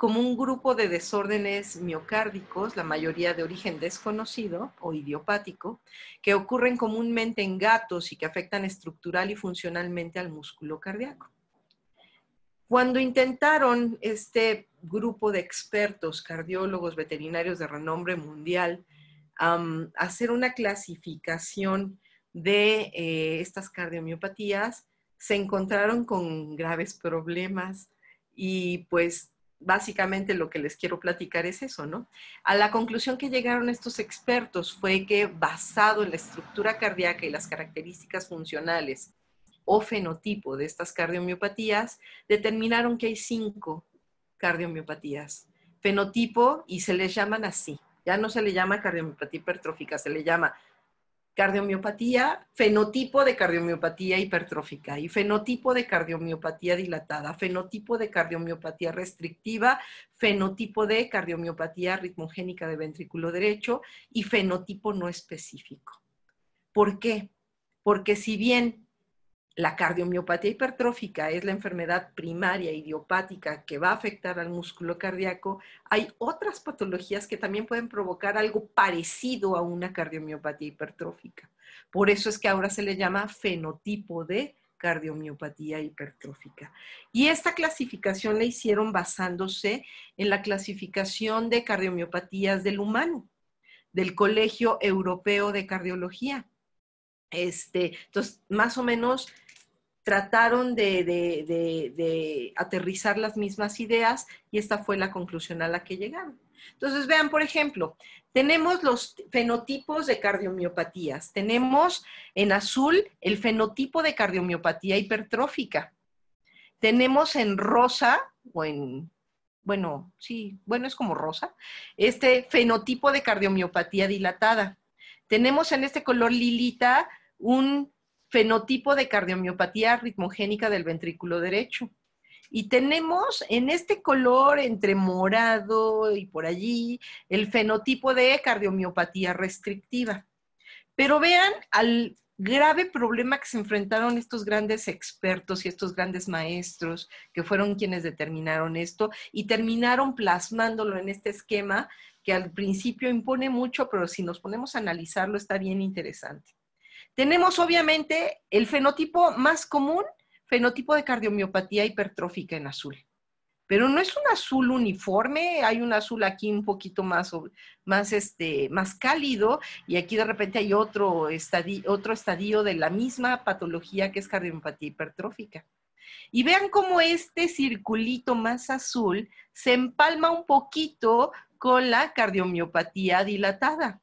como un grupo de desórdenes miocárdicos, la mayoría de origen desconocido o idiopático, que ocurren comúnmente en gatos y que afectan estructural y funcionalmente al músculo cardíaco. Cuando intentaron este grupo de expertos, cardiólogos, veterinarios de renombre mundial, hacer una clasificación de eh, estas cardiomiopatías, se encontraron con graves problemas y pues básicamente lo que les quiero platicar es eso, ¿no? A la conclusión que llegaron estos expertos fue que basado en la estructura cardíaca y las características funcionales o fenotipo de estas cardiomiopatías, determinaron que hay cinco cardiomiopatías. Fenotipo y se les llaman así. Ya no se le llama cardiomiopatía hipertrófica, se le llama cardiomiopatía, fenotipo de cardiomiopatía hipertrófica y fenotipo de cardiomiopatía dilatada, fenotipo de cardiomiopatía restrictiva, fenotipo de cardiomiopatía ritmogénica de ventrículo derecho y fenotipo no específico. ¿Por qué? Porque si bien la cardiomiopatía hipertrófica es la enfermedad primaria idiopática que va a afectar al músculo cardíaco. Hay otras patologías que también pueden provocar algo parecido a una cardiomiopatía hipertrófica. Por eso es que ahora se le llama fenotipo de cardiomiopatía hipertrófica. Y esta clasificación la hicieron basándose en la clasificación de cardiomiopatías del humano, del Colegio Europeo de Cardiología. Este, entonces, más o menos trataron de, aterrizar las mismas ideas y esta fue la conclusión a la que llegaron. Entonces, vean, por ejemplo, tenemos los fenotipos de cardiomiopatías. Tenemos en azul el fenotipo de cardiomiopatía hipertrófica. Tenemos en rosa, o en, bueno, sí, bueno, es como rosa, este fenotipo de cardiomiopatía dilatada. Tenemos en este color lilita un fenotipo de cardiomiopatía ritmogénica del ventrículo derecho. Y tenemos en este color entre morado y por allí el fenotipo de cardiomiopatía restrictiva. Pero vean al grave problema que se enfrentaron estos grandes expertos y estos grandes maestros que fueron quienes determinaron esto y terminaron plasmándolo en este esquema que al principio impone mucho, pero si nos ponemos a analizarlo está bien interesante. Tenemos obviamente el fenotipo más común, fenotipo de cardiomiopatía hipertrófica en azul. Pero no es un azul uniforme, hay un azul aquí un poquito más, más, este, más cálido y aquí de repente hay otro estadio, otro estadio de la misma patología que es cardiomiopatía hipertrófica. Y vean cómo este circulito más azul se empalma un poquito con la cardiomiopatía dilatada.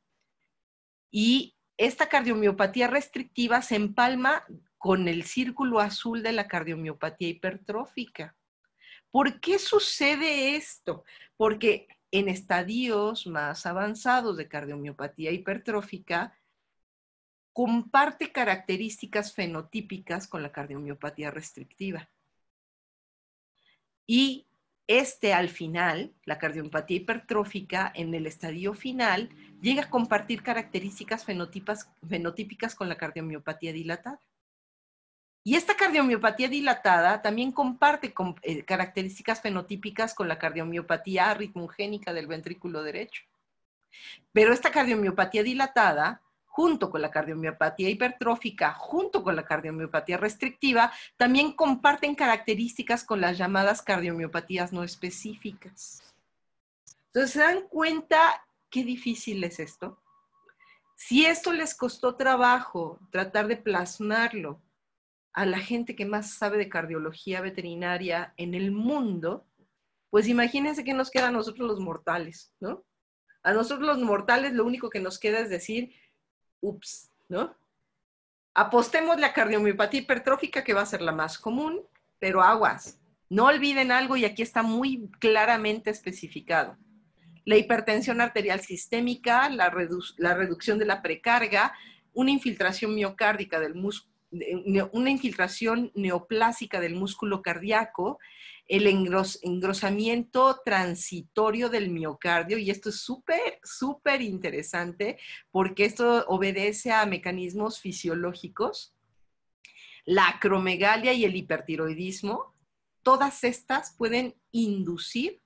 Y esta cardiomiopatía restrictiva se empalma con el círculo azul de la cardiomiopatía hipertrófica. ¿Por qué sucede esto? Porque en estadios más avanzados de cardiomiopatía hipertrófica comparte características fenotípicas con la cardiomiopatía restrictiva. Y este al final, la cardiopatía hipertrófica en el estadio final, llega a compartir características fenotípicas con la cardiomiopatía dilatada. Y esta cardiomiopatía dilatada también comparte eh, características fenotípicas con la cardiomiopatía arritmogénica del ventrículo derecho. Pero esta cardiomiopatía dilatada junto con la cardiomiopatía hipertrófica, junto con la cardiomiopatía restrictiva, también comparten características con las llamadas cardiomiopatías no específicas. Entonces, ¿se dan cuenta qué difícil es esto? Si esto les costó trabajo tratar de plasmarlo a la gente que más sabe de cardiología veterinaria en el mundo, pues imagínense qué nos queda a nosotros los mortales, ¿no? A nosotros los mortales lo único que nos queda es decir, ups, ¿no? Apostemos la cardiomiopatía hipertrófica, que va a ser la más común, pero aguas. No olviden algo y aquí está muy claramente especificado. La hipertensión arterial sistémica, la, la reducción de la precarga, una infiltración miocárdica del músculo una infiltración neoplásica del músculo cardíaco, el engrosamiento transitorio del miocardio y esto es súper, súper interesante porque esto obedece a mecanismos fisiológicos, la acromegalia y el hipertiroidismo, todas estas pueden inducir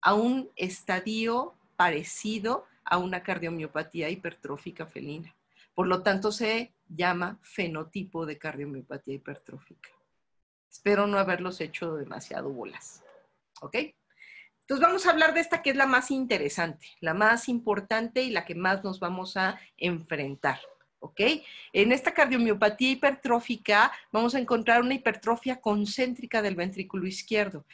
a un estadio parecido a una cardiomiopatía hipertrófica felina. Por lo tanto, se llama fenotipo de cardiomiopatía hipertrófica. Espero no haberlos hecho demasiado bolas. ¿Ok? Entonces vamos a hablar de esta que es la más interesante, la más importante y la que más nos vamos a enfrentar. ¿Ok? En esta cardiomiopatía hipertrófica vamos a encontrar una hipertrofia concéntrica del ventrículo izquierdo.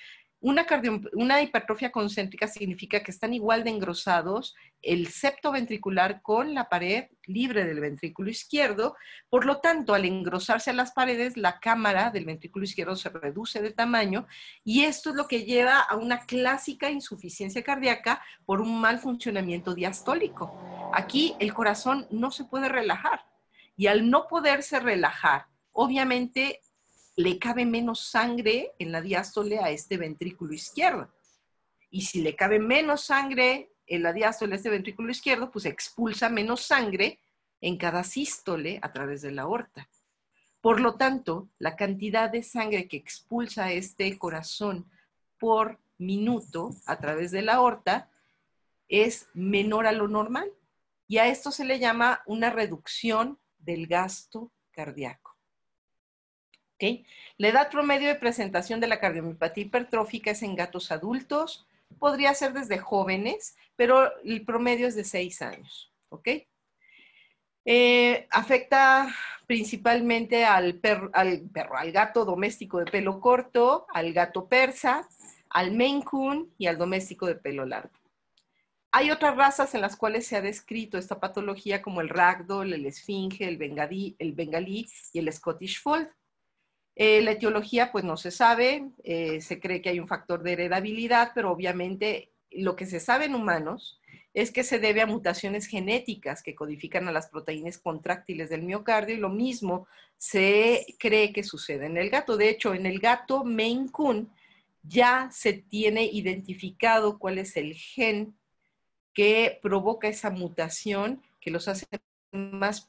Una, hipertrofia concéntrica significa que están igual de engrosados el septo ventricular con la pared libre del ventrículo izquierdo. Por lo tanto, al engrosarse las paredes, la cámara del ventrículo izquierdo se reduce de tamaño y esto es lo que lleva a una clásica insuficiencia cardíaca por un mal funcionamiento diastólico. Aquí el corazón no se puede relajar y al no poderse relajar, obviamente le cabe menos sangre en la diástole a este ventrículo izquierdo. Y si le cabe menos sangre en la diástole a este ventrículo izquierdo, pues expulsa menos sangre en cada sístole a través de la aorta. Por lo tanto, la cantidad de sangre que expulsa este corazón por minuto a través de la aorta es menor a lo normal. Y a esto se le llama una reducción del gasto cardíaco. La edad promedio de presentación de la cardiomiopatía hipertrófica es en gatos adultos, podría ser desde jóvenes, pero el promedio es de 6 años. ¿ok? Eh, afecta principalmente al perro, al perro, al gato doméstico de pelo corto, al gato persa, al Maine Coon y al doméstico de pelo largo. Hay otras razas en las cuales se ha descrito esta patología como el ragdoll, el esfinge, el el bengalí y el Scottish Fold. Eh, la etiología pues no se sabe, eh, se cree que hay un factor de heredabilidad, pero obviamente lo que se sabe en humanos es que se debe a mutaciones genéticas que codifican a las proteínas contráctiles del miocardio y lo mismo se cree que sucede en el gato. De hecho, en el gato Maine Coon ya se tiene identificado cuál es el gen que provoca esa mutación que los hace más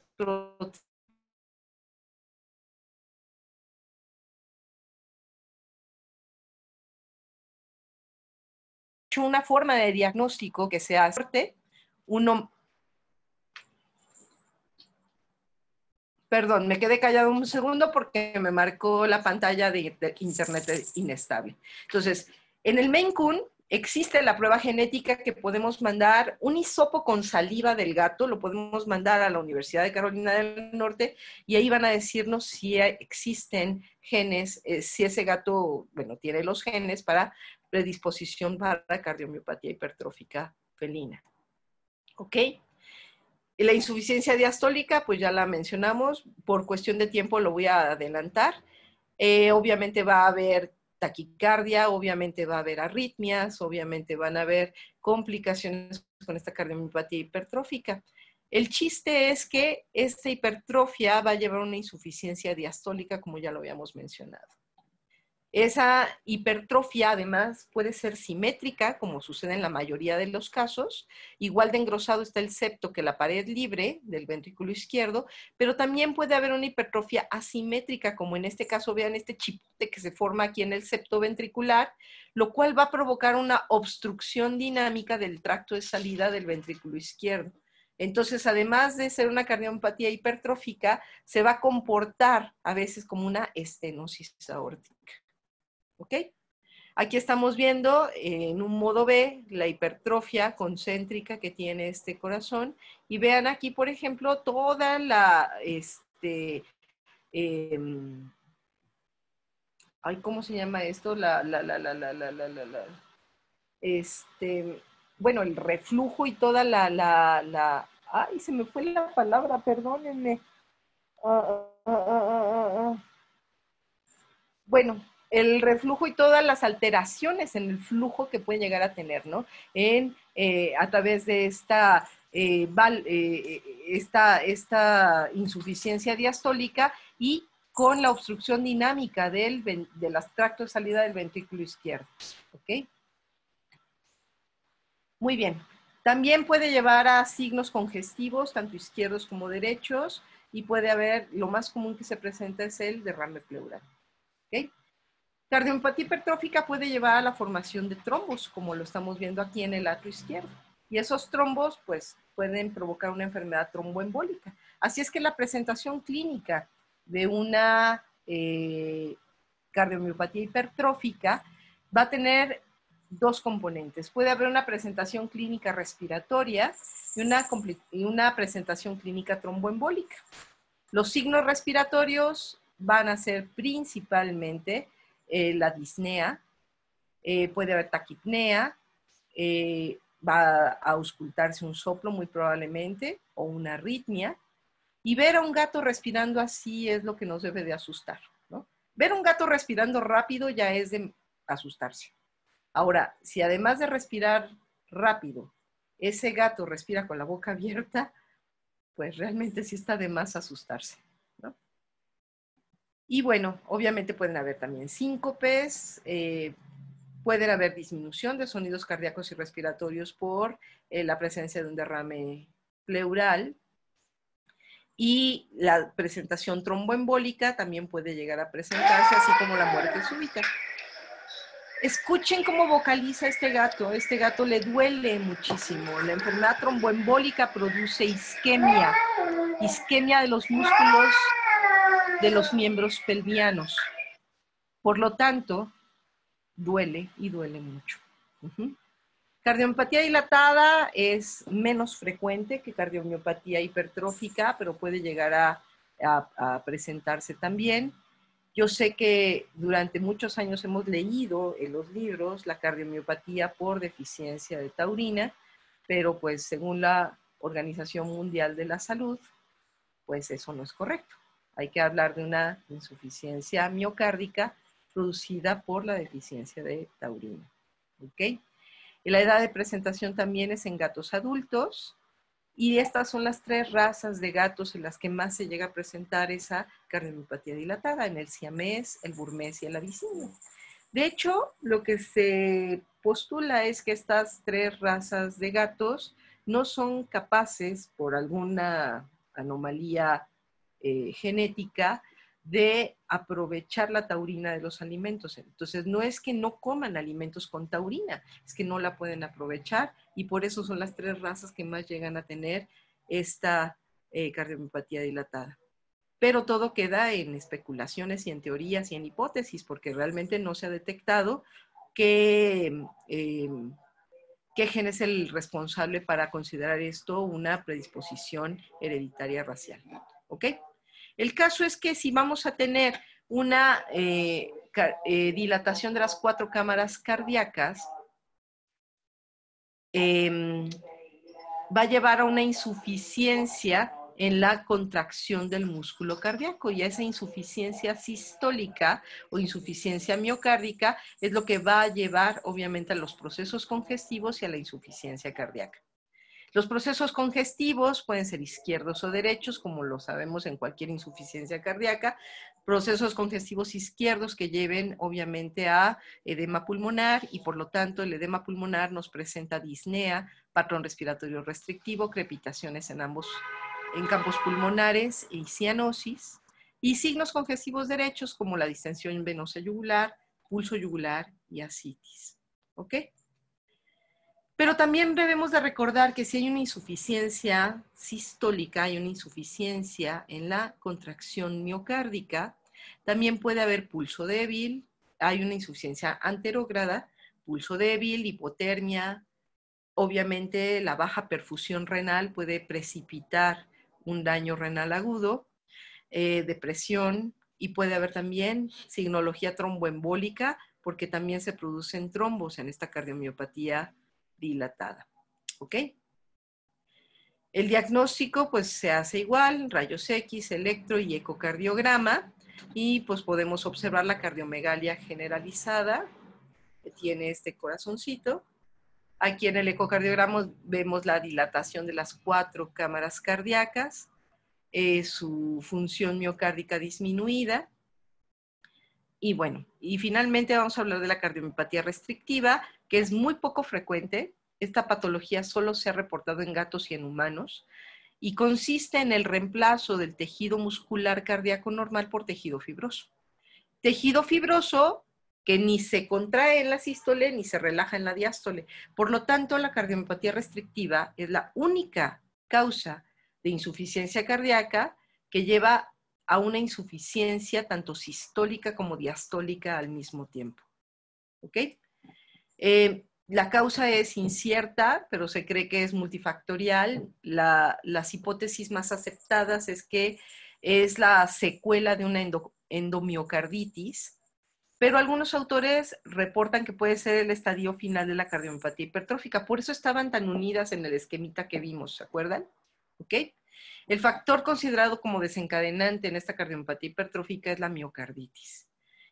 una forma de diagnóstico que sea... hace, uno... Perdón, me quedé callado un segundo porque me marcó la pantalla de, Internet inestable. Entonces, en el Maine existe la prueba genética que podemos mandar un hisopo con saliva del gato, lo podemos mandar a la Universidad de Carolina del Norte y ahí van a decirnos si existen genes, eh, si ese gato, bueno, tiene los genes para predisposición para cardiomiopatía hipertrófica felina. ¿Ok? La insuficiencia diastólica, pues ya la mencionamos, por cuestión de tiempo lo voy a adelantar. Eh, obviamente va a haber taquicardia, obviamente va a haber arritmias, obviamente van a haber complicaciones con esta cardiomiopatía hipertrófica. El chiste es que esta hipertrofia va a llevar una insuficiencia diastólica, como ya lo habíamos mencionado. Esa hipertrofia, además, puede ser simétrica, como sucede en la mayoría de los casos. Igual de engrosado está el septo que la pared libre del ventrículo izquierdo, pero también puede haber una hipertrofia asimétrica, como en este caso, vean este chipote que se forma aquí en el septo ventricular, lo cual va a provocar una obstrucción dinámica del tracto de salida del ventrículo izquierdo. Entonces, además de ser una cardiopatía hipertrófica, se va a comportar a veces como una estenosis aórtica. ¿Ok? Aquí estamos viendo eh, en un modo B la hipertrofia concéntrica que tiene este corazón. Y vean aquí, por ejemplo, toda la, este, em, ay, ¿cómo se llama esto? La, la, la, la, la, la, la, este, bueno, el reflujo y toda la, la, la, ay, se me fue la palabra, perdónenme. Ah, ah, ah, bueno, el reflujo y todas las alteraciones en el flujo que pueden llegar a tener, ¿no? Eh, a través de eh, eh, esta, esta, insuficiencia diastólica y con la obstrucción dinámica del, tracto de salida del ventrículo izquierdo, ¿ok? Muy bien. También puede llevar a signos congestivos, tanto izquierdos como derechos, y puede haber, lo más común que se presenta es el derrame pleural. ¿ok? Cardiomiopatía hipertrófica puede llevar a la formación de trombos, como lo estamos viendo aquí en el lado izquierdo. Y esos trombos, pues, pueden provocar una enfermedad tromboembólica. Así es que la presentación clínica de una eh, cardiomiopatía hipertrófica va a tener dos componentes. Puede haber una presentación clínica respiratoria y una presentación clínica tromboembólica. Los signos respiratorios van a ser principalmente eh, la disnea, eh, puede haber taquipnea, eh, va a auscultarse un soplo muy probablemente o una arritmia. Y ver a un gato respirando así es lo que nos debe de asustar. Ver a un gato respirando rápido ya es de asustarse. Ahora, si además de respirar rápido, ese gato respira con la boca abierta, pues realmente sí está de más asustarse. Y bueno, obviamente pueden haber también síncopes, eh, pueden haber disminución de sonidos cardíacos y respiratorios por eh, la presencia de un derrame pleural. Y la presentación tromboembólica también puede llegar a presentarse, así como la muerte súbita. Escuchen cómo vocaliza este gato. Este gato le duele muchísimo. La enfermedad tromboembólica produce isquemia, isquemia de los músculos de los miembros pelvianos. Por lo tanto, duele y duele mucho. Uh Cardiomiopatía dilatada es menos frecuente que cardiomiopatía hipertrófica, pero puede llegar a, a presentarse también. Yo sé que durante muchos años hemos leído en los libros la cardiomiopatía por deficiencia de taurina, pero pues según la Organización Mundial de la Salud, pues eso no es correcto. Hay que hablar de una insuficiencia miocárdica producida por la deficiencia de taurina. ¿Ok? Y la edad de presentación también es en gatos adultos. Y estas son las tres razas de gatos en las que más se llega a presentar esa cardiomiopatía dilatada, en el siamés, el burmés y el avicinio. De hecho, lo que se postula es que estas tres razas de gatos no son capaces, por alguna anomalía eh, genética de aprovechar la taurina de los alimentos. Entonces, no es que no coman alimentos con taurina, es que no la pueden aprovechar y por eso son las tres razas que más llegan a tener esta eh, dilatada. Pero todo queda en especulaciones y en teorías y en hipótesis, porque realmente no se ha detectado qué, eh, qué gen es el responsable para considerar esto una predisposición hereditaria racial. ¿Ok? El caso es que si vamos a tener una eh, eh, dilatación de las cuatro cámaras cardíacas, em, va a llevar a una insuficiencia en la contracción del músculo cardíaco y esa insuficiencia sistólica o insuficiencia miocárdica es lo que va a llevar obviamente a los procesos congestivos y a la insuficiencia cardíaca. Los procesos congestivos pueden ser izquierdos o derechos, como lo sabemos en cualquier insuficiencia cardíaca, procesos congestivos izquierdos que lleven obviamente a edema pulmonar y por lo tanto el edema pulmonar nos presenta disnea, patrón respiratorio restrictivo, crepitaciones en ambos en campos pulmonares y cianosis y signos congestivos derechos como la distensión venosa yugular, pulso yugular y asitis. ¿Ok? Pero también debemos de recordar que si hay una insuficiencia sistólica, hay una insuficiencia en la contracción miocárdica, también puede haber pulso débil, hay una insuficiencia anterógrada, pulso débil, hipotermia. Obviamente la baja perfusión renal puede precipitar un daño renal agudo, eh, depresión y puede haber también signología tromboembólica porque también se producen trombos en esta cardiomiopatía dilatada. ¿Ok? El diagnóstico pues se hace igual, rayos X, electro y ecocardiograma y pues podemos observar la cardiomegalia generalizada que tiene este corazoncito. Aquí en el ecocardiograma vemos la dilatación de las cuatro cámaras cardíacas, eh, su función miocárdica disminuida. Y bueno, y finalmente vamos a hablar de la cardiomiopatía restrictiva, que es muy poco frecuente. Esta patología solo se ha reportado en gatos y en humanos y consiste en el reemplazo del tejido muscular cardíaco normal por tejido fibroso. Tejido fibroso que ni se contrae en la sístole ni se relaja en la diástole. Por lo tanto, la cardiopatía restrictiva es la única causa de insuficiencia cardíaca que lleva a una insuficiencia tanto sistólica como diastólica al mismo tiempo. ¿Ok? Eh, la causa es incierta, pero se cree que es multifactorial. las hipótesis más aceptadas es que es la secuela de una endomiocarditis, pero algunos autores reportan que puede ser el estadio final de la cardiomiopatía hipertrófica. Por eso estaban tan unidas en el esquemita que vimos, ¿se acuerdan? El factor considerado como desencadenante en esta cardiopatía hipertrófica es la miocarditis.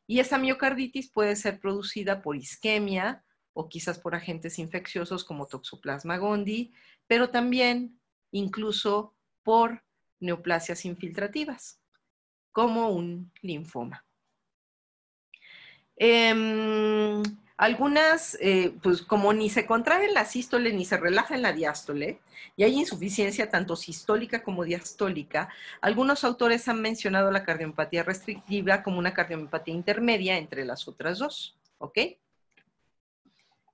Y esa miocarditis puede ser producida por isquemia, o quizás por agentes infecciosos como Toxoplasma gondii, pero también incluso por neoplasias infiltrativas, como un linfoma. Em, algunas, eh, pues como ni se contrae en la sístole ni se relaja en la diástole, y hay insuficiencia tanto sistólica como diastólica, algunos autores han mencionado la cardiopatía restrictiva como una cardiopatía intermedia entre las otras dos, ¿ok?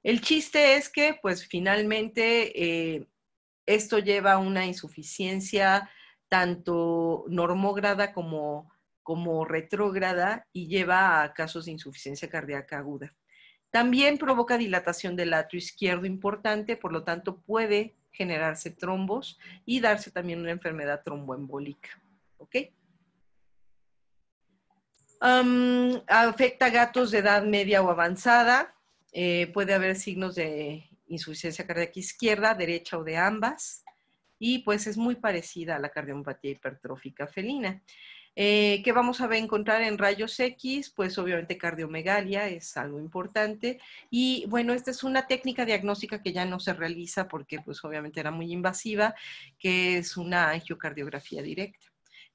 El chiste es que, pues finalmente, eh, esto lleva a una insuficiencia tanto normógrada como, retrógrada y lleva a casos de insuficiencia cardíaca aguda. También provoca dilatación del atrio izquierdo importante, por lo tanto puede generarse trombos y darse también una enfermedad tromboembólica. ¿Ok? afecta a gatos de edad media o avanzada, eh, puede haber signos de insuficiencia cardíaca izquierda, derecha o de ambas. Y pues es muy parecida a la cardiopatía hipertrófica felina. Eh, ¿Qué vamos a encontrar en rayos X? Pues obviamente cardiomegalia es algo importante. Y bueno, esta es una técnica diagnóstica que ya no se realiza porque pues obviamente era muy invasiva, que es una angiocardiografía directa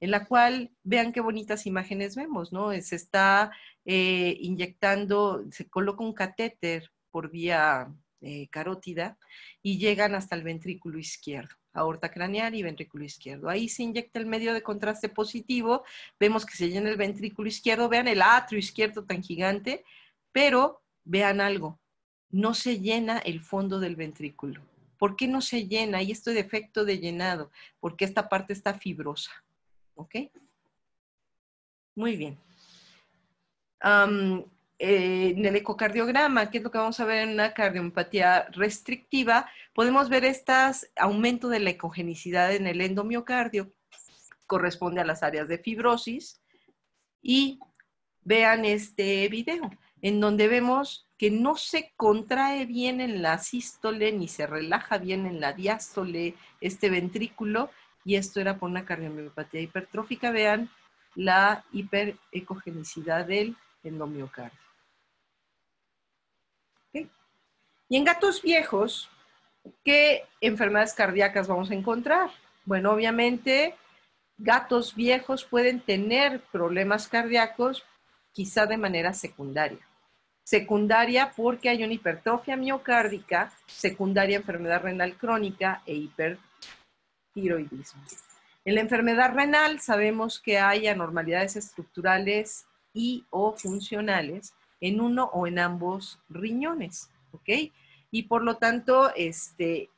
en la cual vean qué bonitas imágenes vemos, ¿no? Se está eh, inyectando, se coloca un catéter por vía eh, carótida y llegan hasta el ventrículo izquierdo aorta craneal y ventrículo izquierdo. Ahí se inyecta el medio de contraste positivo, vemos que se llena el ventrículo izquierdo, vean el atrio izquierdo tan gigante, pero vean algo, no se llena el fondo del ventrículo. ¿Por qué no se llena? Y esto es defecto de llenado, porque esta parte está fibrosa. ¿Ok? Muy bien. Eh, en el ecocardiograma, que es lo que vamos a ver en una cardiomiopatía restrictiva, podemos ver este aumento de la ecogenicidad en el endomiocardio, corresponde a las áreas de fibrosis, y vean este video, en donde vemos que no se contrae bien en la sístole ni se relaja bien en la diástole este ventrículo, y esto era por una cardiomiopatía hipertrófica. Vean la hiperecogenicidad del endomiocardio. ¿Okay? Y en gatos viejos, ¿qué enfermedades cardíacas vamos a encontrar? Bueno, obviamente, gatos viejos pueden tener problemas cardíacos quizá de manera secundaria. Secundaria porque hay una hipertrofia miocárdica, secundaria enfermedad renal crónica e hipertiroidismo. En la enfermedad renal sabemos que hay anormalidades estructurales y o funcionales en uno o en ambos riñones, Y por lo tanto, este,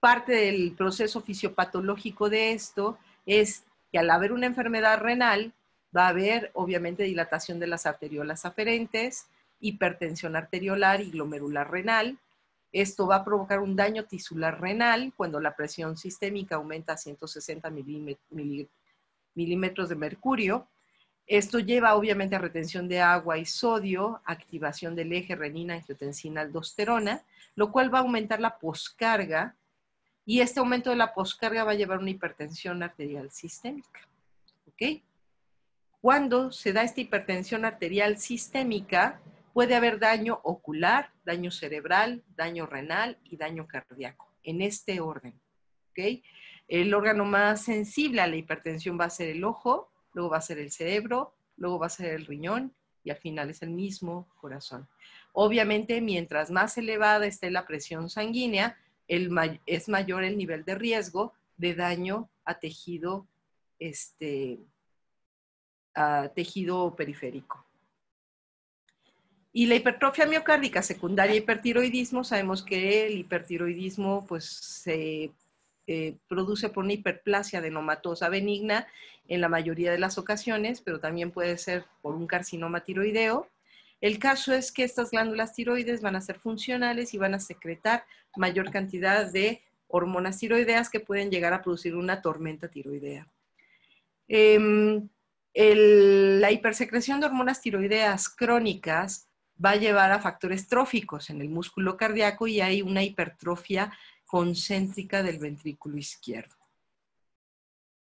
parte del proceso fisiopatológico de esto es que al haber una enfermedad renal, va a haber obviamente dilatación de las arteriolas aferentes, hipertensión arteriolar y glomerular renal. Esto va a provocar un daño tisular renal cuando la presión sistémica aumenta a 160 milímetros de mercurio esto lleva obviamente a retención de agua y sodio, activación del eje renina-angiotensina-aldosterona, lo cual va a aumentar la poscarga y este aumento de la poscarga va a llevar a una hipertensión arterial sistémica. ¿Ok? Cuando se da esta hipertensión arterial sistémica, puede haber daño ocular, daño cerebral, daño renal y daño cardíaco, en este orden. ¿Ok? El órgano más sensible a la hipertensión va a ser el ojo, luego va a ser el cerebro, luego va a ser el riñón y al final es el mismo corazón. Obviamente, mientras más elevada esté la presión sanguínea, es mayor el nivel de riesgo de daño a tejido, este, tejido periférico. Y la hipertrofia miocárdica secundaria hipertiroidismo, sabemos que el hipertiroidismo pues, se eh, produce por una hiperplasia de nomatosa benigna en la mayoría de las ocasiones, pero también puede ser por un carcinoma tiroideo. El caso es que estas glándulas tiroides van a ser funcionales y van a secretar mayor cantidad de hormonas tiroideas que pueden llegar a producir una tormenta tiroidea. Em, la hipersecreción de hormonas tiroideas crónicas va a llevar a factores tróficos en el músculo cardíaco y hay una hipertrofia concéntrica del ventrículo izquierdo.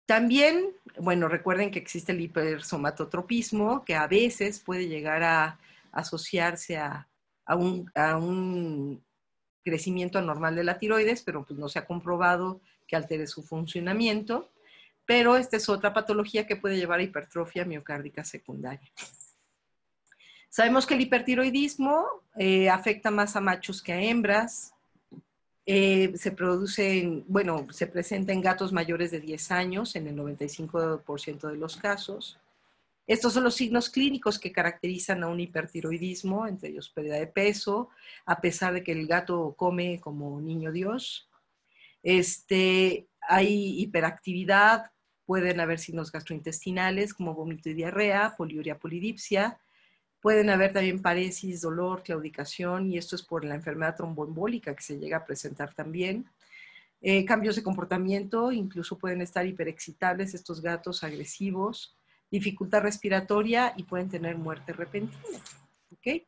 También, bueno, recuerden que existe el hipersomatotropismo, que a veces puede llegar a asociarse a, un, crecimiento anormal de la tiroides, pero pues, no se ha comprobado que altere su funcionamiento. Pero esta es otra patología que puede llevar a hipertrofia miocárdica secundaria. Sabemos que el hipertiroidismo eh, afecta más a machos que a hembras, eh, se producen, bueno, se presenta en gatos mayores de 10 años en el 95% de los casos. Estos son los signos clínicos que caracterizan a un hipertiroidismo, entre ellos pérdida de peso, a pesar de que el gato come como niño Dios. Este, hay hiperactividad, pueden haber signos gastrointestinales como vómito y diarrea, poliuria, polidipsia, Pueden haber también paresis, dolor, claudicación, y esto es por la enfermedad tromboembólica que se llega a presentar también. Eh, cambios de comportamiento, incluso pueden estar hiperexcitables estos gatos agresivos, dificultad respiratoria y pueden tener muerte repentina. ¿okay?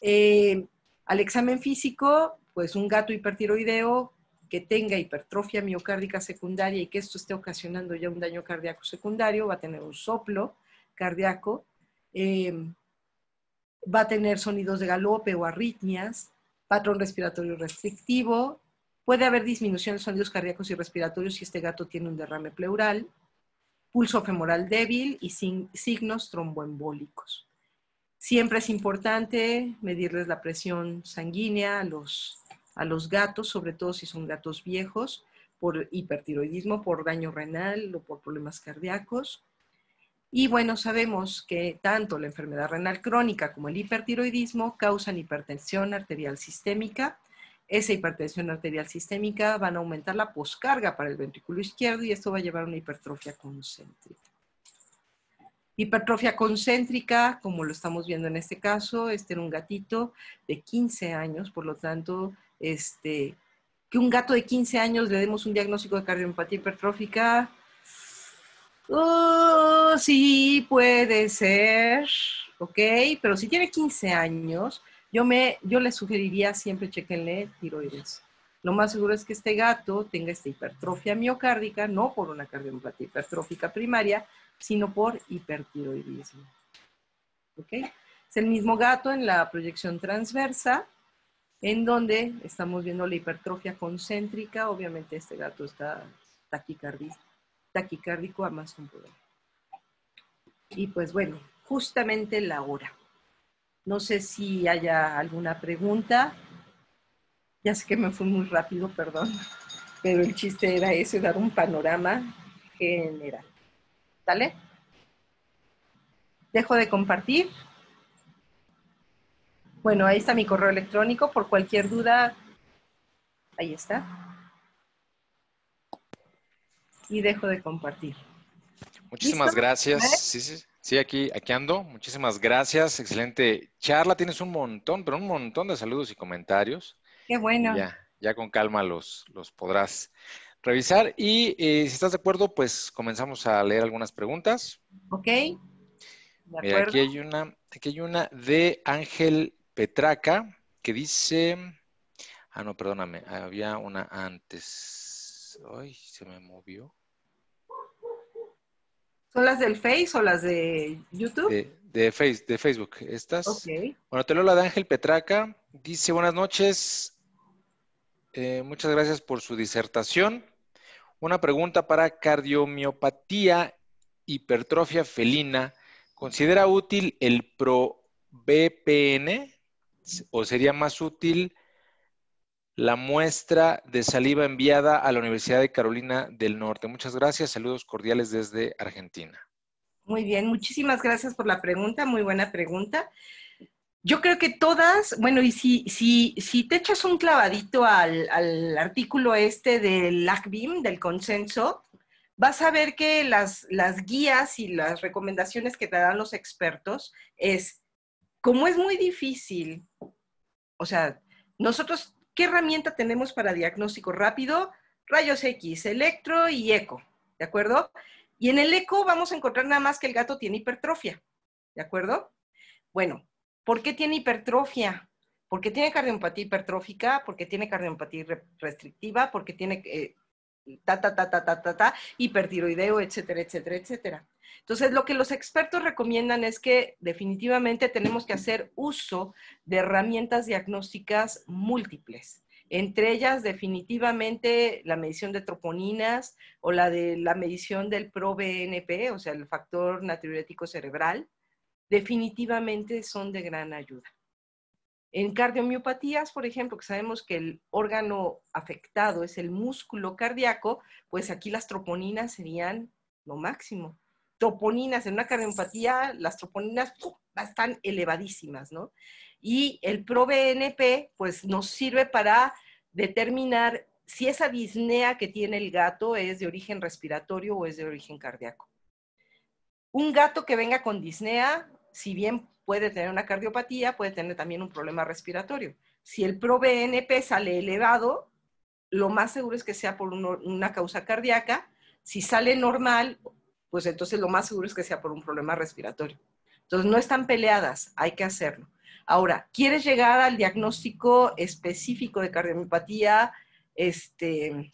Eh, al examen físico, pues un gato hipertiroideo que tenga hipertrofia miocárdica secundaria y que esto esté ocasionando ya un daño cardíaco secundario, va a tener un soplo cardíaco. Eh, va a tener sonidos de galope o arritmias, patrón respiratorio restrictivo, puede haber disminución de sonidos cardíacos y respiratorios si este gato tiene un derrame pleural, pulso femoral débil y sin, signos tromboembólicos. Siempre es importante medirles la presión sanguínea a los, a los gatos, sobre todo si son gatos viejos, por hipertiroidismo, por daño renal o por problemas cardíacos. Y bueno, sabemos que tanto la enfermedad renal crónica como el hipertiroidismo causan hipertensión arterial sistémica. Esa hipertensión arterial sistémica va a aumentar la poscarga para el ventrículo izquierdo y esto va a llevar a una hipertrofia concéntrica. Hipertrofia concéntrica, como lo estamos viendo en este caso, este era un gatito de 15 años, por lo tanto, este, que un gato de 15 años le demos un diagnóstico de cardiopatía hipertrófica oh, sí, puede ser, ¿ok? Pero si tiene 15 años, yo, me, yo le sugeriría siempre chequenle tiroides. Lo más seguro es que este gato tenga esta hipertrofia miocárdica, no por una cardiopatía hipertrófica primaria, sino por hipertiroidismo. ¿Ok? Es el mismo gato en la proyección transversa, en donde estamos viendo la hipertrofia concéntrica. Obviamente este gato está taquicardista taquicárdico a más un Y pues bueno, justamente la hora. No sé si haya alguna pregunta. Ya sé que me fui muy rápido, perdón, [laughs] pero el chiste era ese, dar un panorama general. ¿Sale? Dejo de compartir. Bueno, ahí está mi correo electrónico. Por cualquier duda, ahí está y dejo de compartir. Muchísimas gracias. Sí, aquí, aquí ando. Muchísimas gracias. Excelente charla. Tienes un montón, pero un montón de saludos y comentarios. Qué bueno. Ya, ya con calma los, los podrás revisar. Y eh, si estás de acuerdo, pues comenzamos a leer algunas preguntas. Ok. De aquí hay una, aquí hay una de Ángel Petraca que dice. Ah, no, perdóname, había una antes. Ay, se me movió. ¿Son las del Face o las de YouTube? De, face, de Facebook. Estas. Bueno, te lo la de Ángel Petraca. Dice, buenas noches. Eh, muchas gracias por su disertación. Una pregunta para cardiomiopatía hipertrofia felina. ¿Considera útil el pro o sería más útil la muestra de saliva enviada a la Universidad de Carolina del Norte. Muchas gracias. Saludos cordiales desde Argentina. Muy bien, muchísimas gracias por la pregunta. Muy buena pregunta. Yo creo que todas, bueno, y si, si, si te echas un clavadito al, artículo este del ACBIM, del consenso, vas a ver que las, las guías y las recomendaciones que te dan los expertos es, como es muy difícil, o sea, nosotros ¿Qué herramienta tenemos para diagnóstico rápido? Rayos X, electro y eco, ¿de acuerdo? Y en el eco vamos a encontrar nada más que el gato tiene hipertrofia, ¿de acuerdo? Bueno, ¿por qué tiene hipertrofia? Porque tiene cardiopatía hipertrófica, porque tiene cardiopatía restrictiva, porque tiene eh, ta, ta, ta, ta, ta, ta, hipertiroideo, etcétera, etcétera, etcétera. Entonces, lo que los expertos recomiendan es que definitivamente tenemos que hacer uso de herramientas diagnósticas múltiples. Entre ellas, definitivamente, la medición de troponinas o la de la medición del ProBNP, o sea, el factor natriurético cerebral, definitivamente son de gran ayuda. En cardiomiopatías, por ejemplo, que sabemos que el órgano afectado es el músculo cardíaco, pues aquí las troponinas serían lo máximo troponinas, en una cardiopatía, las troponinas están elevadísimas, ¿no? Y el ProBNP, pues nos sirve para determinar si esa disnea que tiene el gato es de origen respiratorio o es de origen cardíaco. Un gato que venga con disnea, si bien puede tener una cardiopatía, puede tener también un problema respiratorio. Si el ProBNP sale elevado, lo más seguro es que sea por una causa cardíaca. Si sale normal, pues entonces lo más seguro es que sea por un problema respiratorio. Entonces no están peleadas, hay que hacerlo. Ahora, ¿quieres llegar al diagnóstico específico de cardiomiopatía este,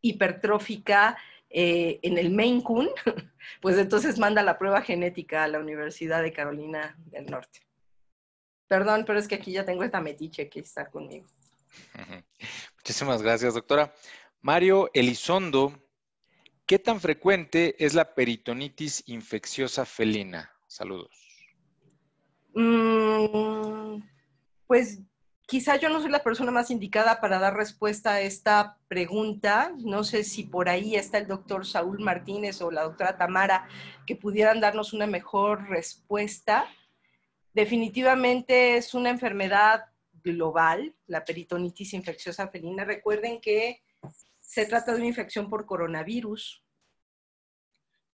hipertrófica eh, en el Maine Coon? [laughs] Pues entonces manda la prueba genética a la Universidad de Carolina del Norte. Perdón, pero es que aquí ya tengo esta metiche que está conmigo. Muchísimas gracias, doctora. Mario Elizondo ¿Qué tan frecuente es la peritonitis infecciosa felina? Saludos. Mm, pues quizá yo no soy la persona más indicada para dar respuesta a esta pregunta. No sé si por ahí está el doctor Saúl Martínez o la doctora Tamara que pudieran darnos una mejor respuesta. Definitivamente es una enfermedad global, la peritonitis infecciosa felina. Recuerden que se trata de una infección por coronavirus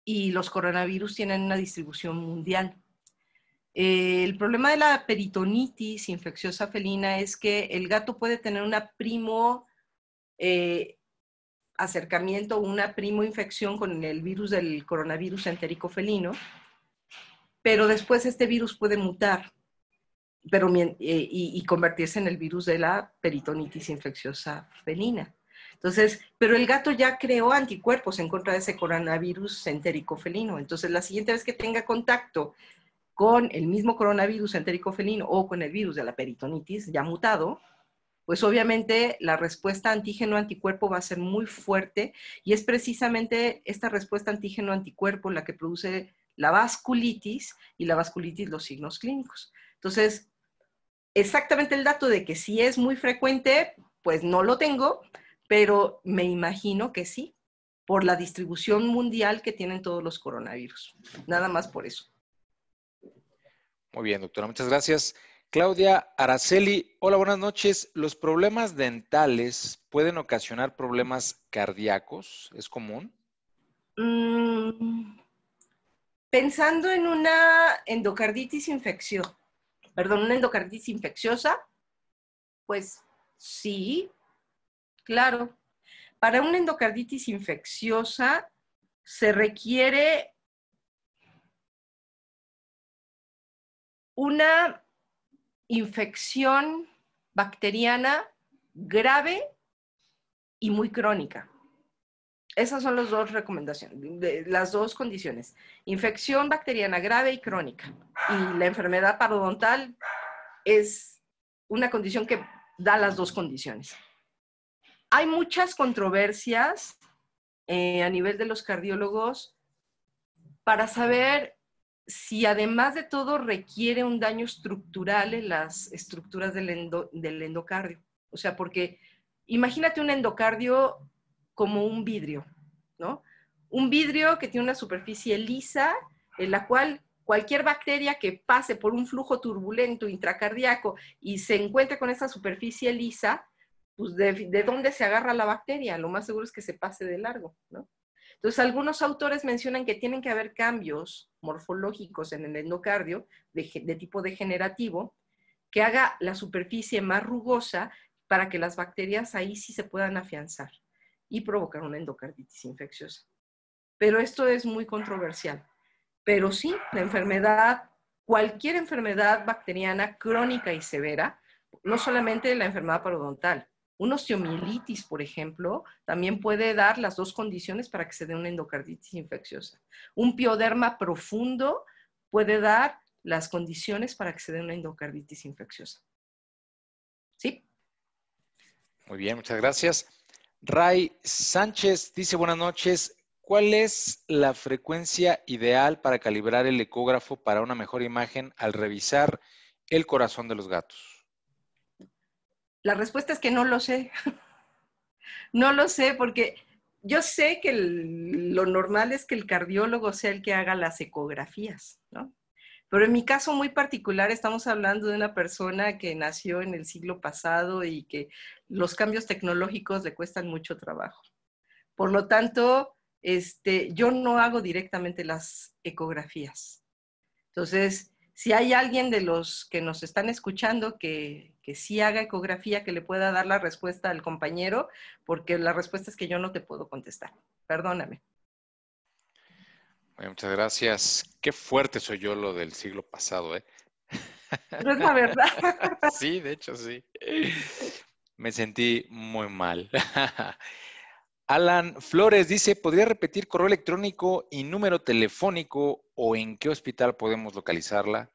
y los coronavirus tienen una distribución mundial. Eh, el problema de la peritonitis infecciosa felina es que el gato puede tener una primo eh, acercamiento, una primo infección con el virus del coronavirus entérico felino, pero después este virus puede mutar eh, y convertirse en el virus de la peritonitis infecciosa felina. Entonces, pero el gato ya creó anticuerpos en contra de ese coronavirus entérico felino. Entonces, la siguiente vez que tenga contacto con el mismo coronavirus entérico felino o con el virus de la peritonitis ya mutado, pues obviamente la respuesta antígeno-anticuerpo va a ser muy fuerte y es precisamente esta respuesta antígeno-anticuerpo la que produce la vasculitis y la vasculitis los signos clínicos. Entonces, exactamente el dato de que si es muy frecuente, pues no lo tengo, pero me imagino que sí, por la distribución mundial que tienen todos los coronavirus. Nada más por eso. Muy bien, doctora, muchas gracias. Claudia Araceli, hola, buenas noches. ¿Los problemas dentales pueden ocasionar problemas cardíacos? ¿Es común? Mm, pensando en una endocarditis infecciosa, perdón, una endocarditis infecciosa, pues sí, Claro. Para una endocarditis infecciosa se requiere una infección bacteriana grave y muy crónica. Esas son las dos recomendaciones, las dos condiciones. Infección bacteriana grave y crónica. Y la enfermedad parodontal es una condición que da las dos condiciones hay muchas controversias eh, a nivel de los cardiólogos para saber si además de todo requiere un daño estructural en las estructuras del, del endocardio. O sea, porque imagínate un endocardio como un vidrio, ¿no? Un vidrio que tiene una superficie lisa en la cual cualquier bacteria que pase por un flujo turbulento intracardíaco y se encuentre con esa superficie lisa, pues de, dónde se agarra la bacteria, lo más seguro es que se pase de largo, Entonces, algunos autores mencionan que tienen que haber cambios morfológicos en el endocardio de, de tipo degenerativo que haga la superficie más rugosa para que las bacterias ahí sí se puedan afianzar y provocar una endocarditis infecciosa. Pero esto es muy controversial. Pero sí, la enfermedad, cualquier enfermedad bacteriana crónica y severa, no solamente la enfermedad parodontal, una osteomielitis, por ejemplo, también puede dar las dos condiciones para que se dé una endocarditis infecciosa. Un pioderma profundo puede dar las condiciones para que se dé una endocarditis infecciosa. ¿Sí? Muy bien, muchas gracias. Ray Sánchez dice buenas noches. ¿Cuál es la frecuencia ideal para calibrar el ecógrafo para una mejor imagen al revisar el corazón de los gatos? La respuesta es que no lo sé. [laughs] no lo sé porque yo sé que lo normal es que el cardiólogo sea el que haga las ecografías, ¿no? Pero en mi caso muy particular estamos hablando de una persona que nació en el siglo pasado y que los cambios tecnológicos le cuestan mucho trabajo. Por lo tanto, este, yo no hago directamente las ecografías. Entonces, si hay alguien de los que nos están escuchando que, que sí haga ecografía, que le pueda dar la respuesta al compañero, porque la respuesta es que yo no te puedo contestar. Perdóname. muchas gracias. Qué fuerte soy yo lo del siglo pasado, ¿eh? No es la verdad. [laughs] Sí, de hecho sí. Me sentí muy mal. [laughs] Alan Flores dice, ¿podría repetir correo electrónico y número telefónico o en qué hospital podemos localizarla?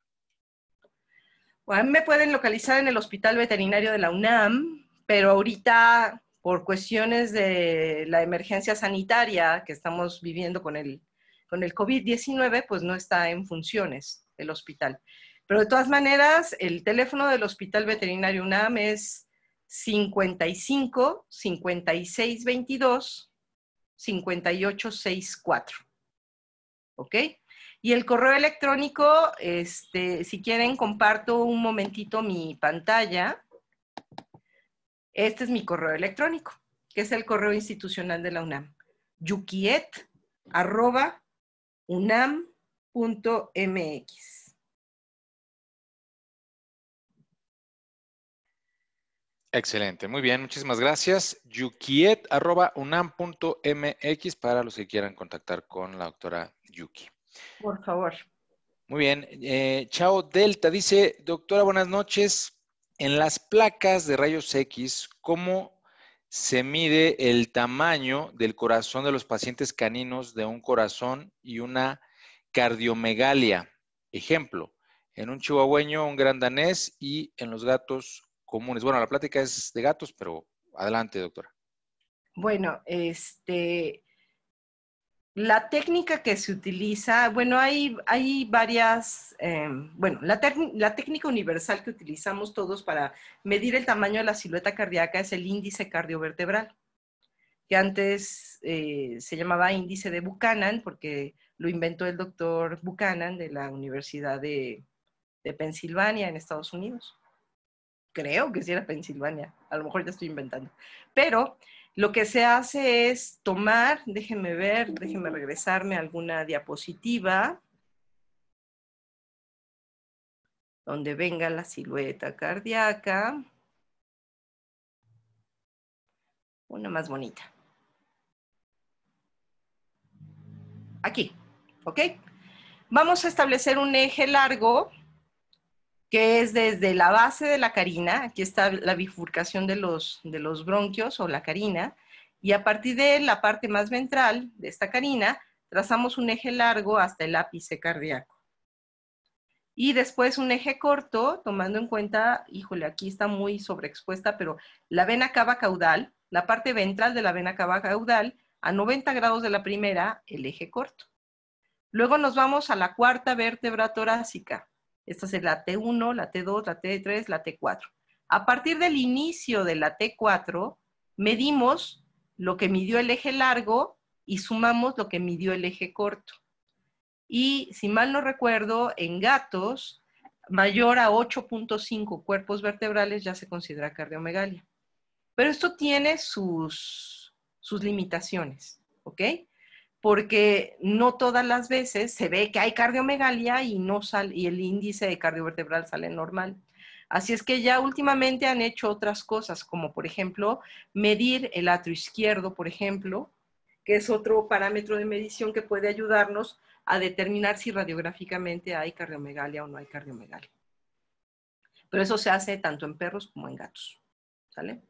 Pues, a me pueden localizar en el Hospital Veterinario de la UNAM, pero ahorita por cuestiones de la emergencia sanitaria que estamos viviendo con el, con el COVID-19, pues no está en funciones el hospital. Pero de todas maneras, el teléfono del Hospital Veterinario UNAM es 55 56 22 58 64. ¿Ok? Y el correo electrónico, este, si quieren, comparto un momentito mi pantalla. Este es mi correo electrónico, que es el correo institucional de la UNAM. yukiet.unam.mx. Excelente, muy bien, muchísimas gracias. yukiet.unam.mx para los que quieran contactar con la doctora Yuki. Por favor. Muy bien, eh, Chao Delta dice, doctora, buenas noches. En las placas de rayos X, ¿cómo se mide el tamaño del corazón de los pacientes caninos de un corazón y una cardiomegalia? Ejemplo, en un chihuahueño, un gran danés y en los gatos bueno, la plática es de gatos, pero adelante, doctora. Bueno, este, la técnica que se utiliza, bueno, hay, varias, em, bueno, la, técnica universal que utilizamos todos para medir el tamaño de la silueta cardíaca es el índice cardiovertebral, que antes eh, se llamaba índice de Buchanan, porque lo inventó el doctor Buchanan de la Universidad de, de Pensilvania en Estados Unidos creo que sí era Pensilvania, a lo mejor ya estoy inventando, pero lo que se hace es tomar, déjenme ver, déjenme regresarme a alguna diapositiva donde venga la silueta cardíaca. Una más bonita. Aquí, ¿ok? Vamos a establecer un eje largo que es desde la base de la carina, aquí está la bifurcación de los, bronquios o la carina, y a partir de la parte más ventral de esta carina, trazamos un eje largo hasta el ápice cardíaco. Y después un eje corto, tomando en cuenta, híjole, aquí está muy sobreexpuesta, pero la vena cava caudal, la parte ventral de la vena cava caudal, a 90 grados de la primera, el eje corto. Luego nos vamos a la cuarta vértebra torácica, esta es la T1, la T2, la T3, la T4. A partir del inicio de la T4, medimos lo que midió el eje largo y sumamos lo que midió el eje corto. Y si mal no recuerdo, en gatos mayor a 8.5 cuerpos vertebrales ya se considera cardiomegalia. Pero esto tiene sus, sus limitaciones, ¿ok? porque no todas las veces se ve que hay cardiomegalia y, no y el índice de cardiovertebral sale normal. Así es que ya últimamente han hecho otras cosas, como por ejemplo medir el atrio izquierdo, por ejemplo, que es otro parámetro de medición que puede ayudarnos a determinar si radiográficamente hay cardiomegalia o no hay cardiomegalia. Pero eso se hace tanto en perros como en gatos. ¿Sale?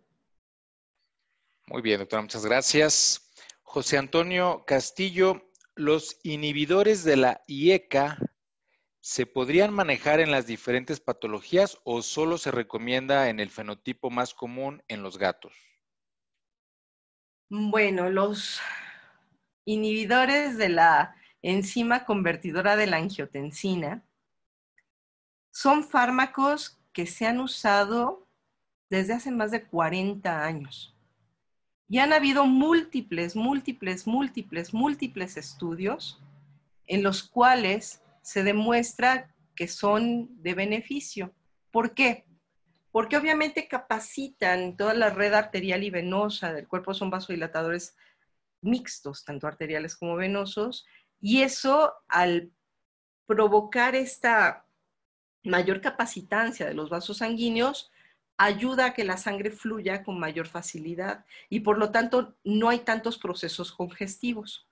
Muy bien, doctora, muchas gracias. José Antonio Castillo, los inhibidores de la IECA se podrían manejar en las diferentes patologías o solo se recomienda en el fenotipo más común en los gatos. Bueno, los inhibidores de la enzima convertidora de la angiotensina son fármacos que se han usado desde hace más de 40 años. Y han habido múltiples, múltiples, múltiples, múltiples estudios en los cuales se demuestra que son de beneficio. ¿Por qué? Porque obviamente capacitan toda la red arterial y venosa del cuerpo, son vasodilatadores mixtos, tanto arteriales como venosos, y eso al provocar esta mayor capacitancia de los vasos sanguíneos, ayuda a que la sangre fluya con mayor facilidad y por lo tanto no hay tantos procesos congestivos.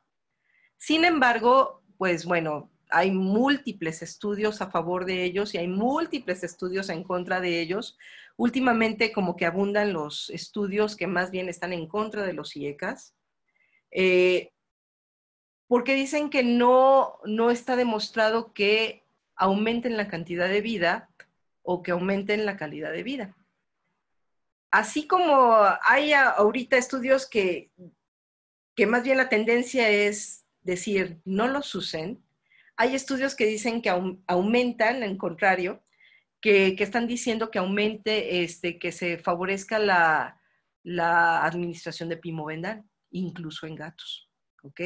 Sin embargo, pues bueno, hay múltiples estudios a favor de ellos y hay múltiples estudios en contra de ellos. Últimamente como que abundan los estudios que más bien están en contra de los IECAS, eh, porque dicen que no está demostrado que aumenten la cantidad de vida o que aumenten la calidad de vida así como hay ahorita estudios que, más bien la tendencia es decir, no los usen, hay estudios que dicen que aumentan, en contrario, que, están diciendo que aumente, este, que se favorezca la, administración de pimovendán, incluso en gatos. ¿Ok?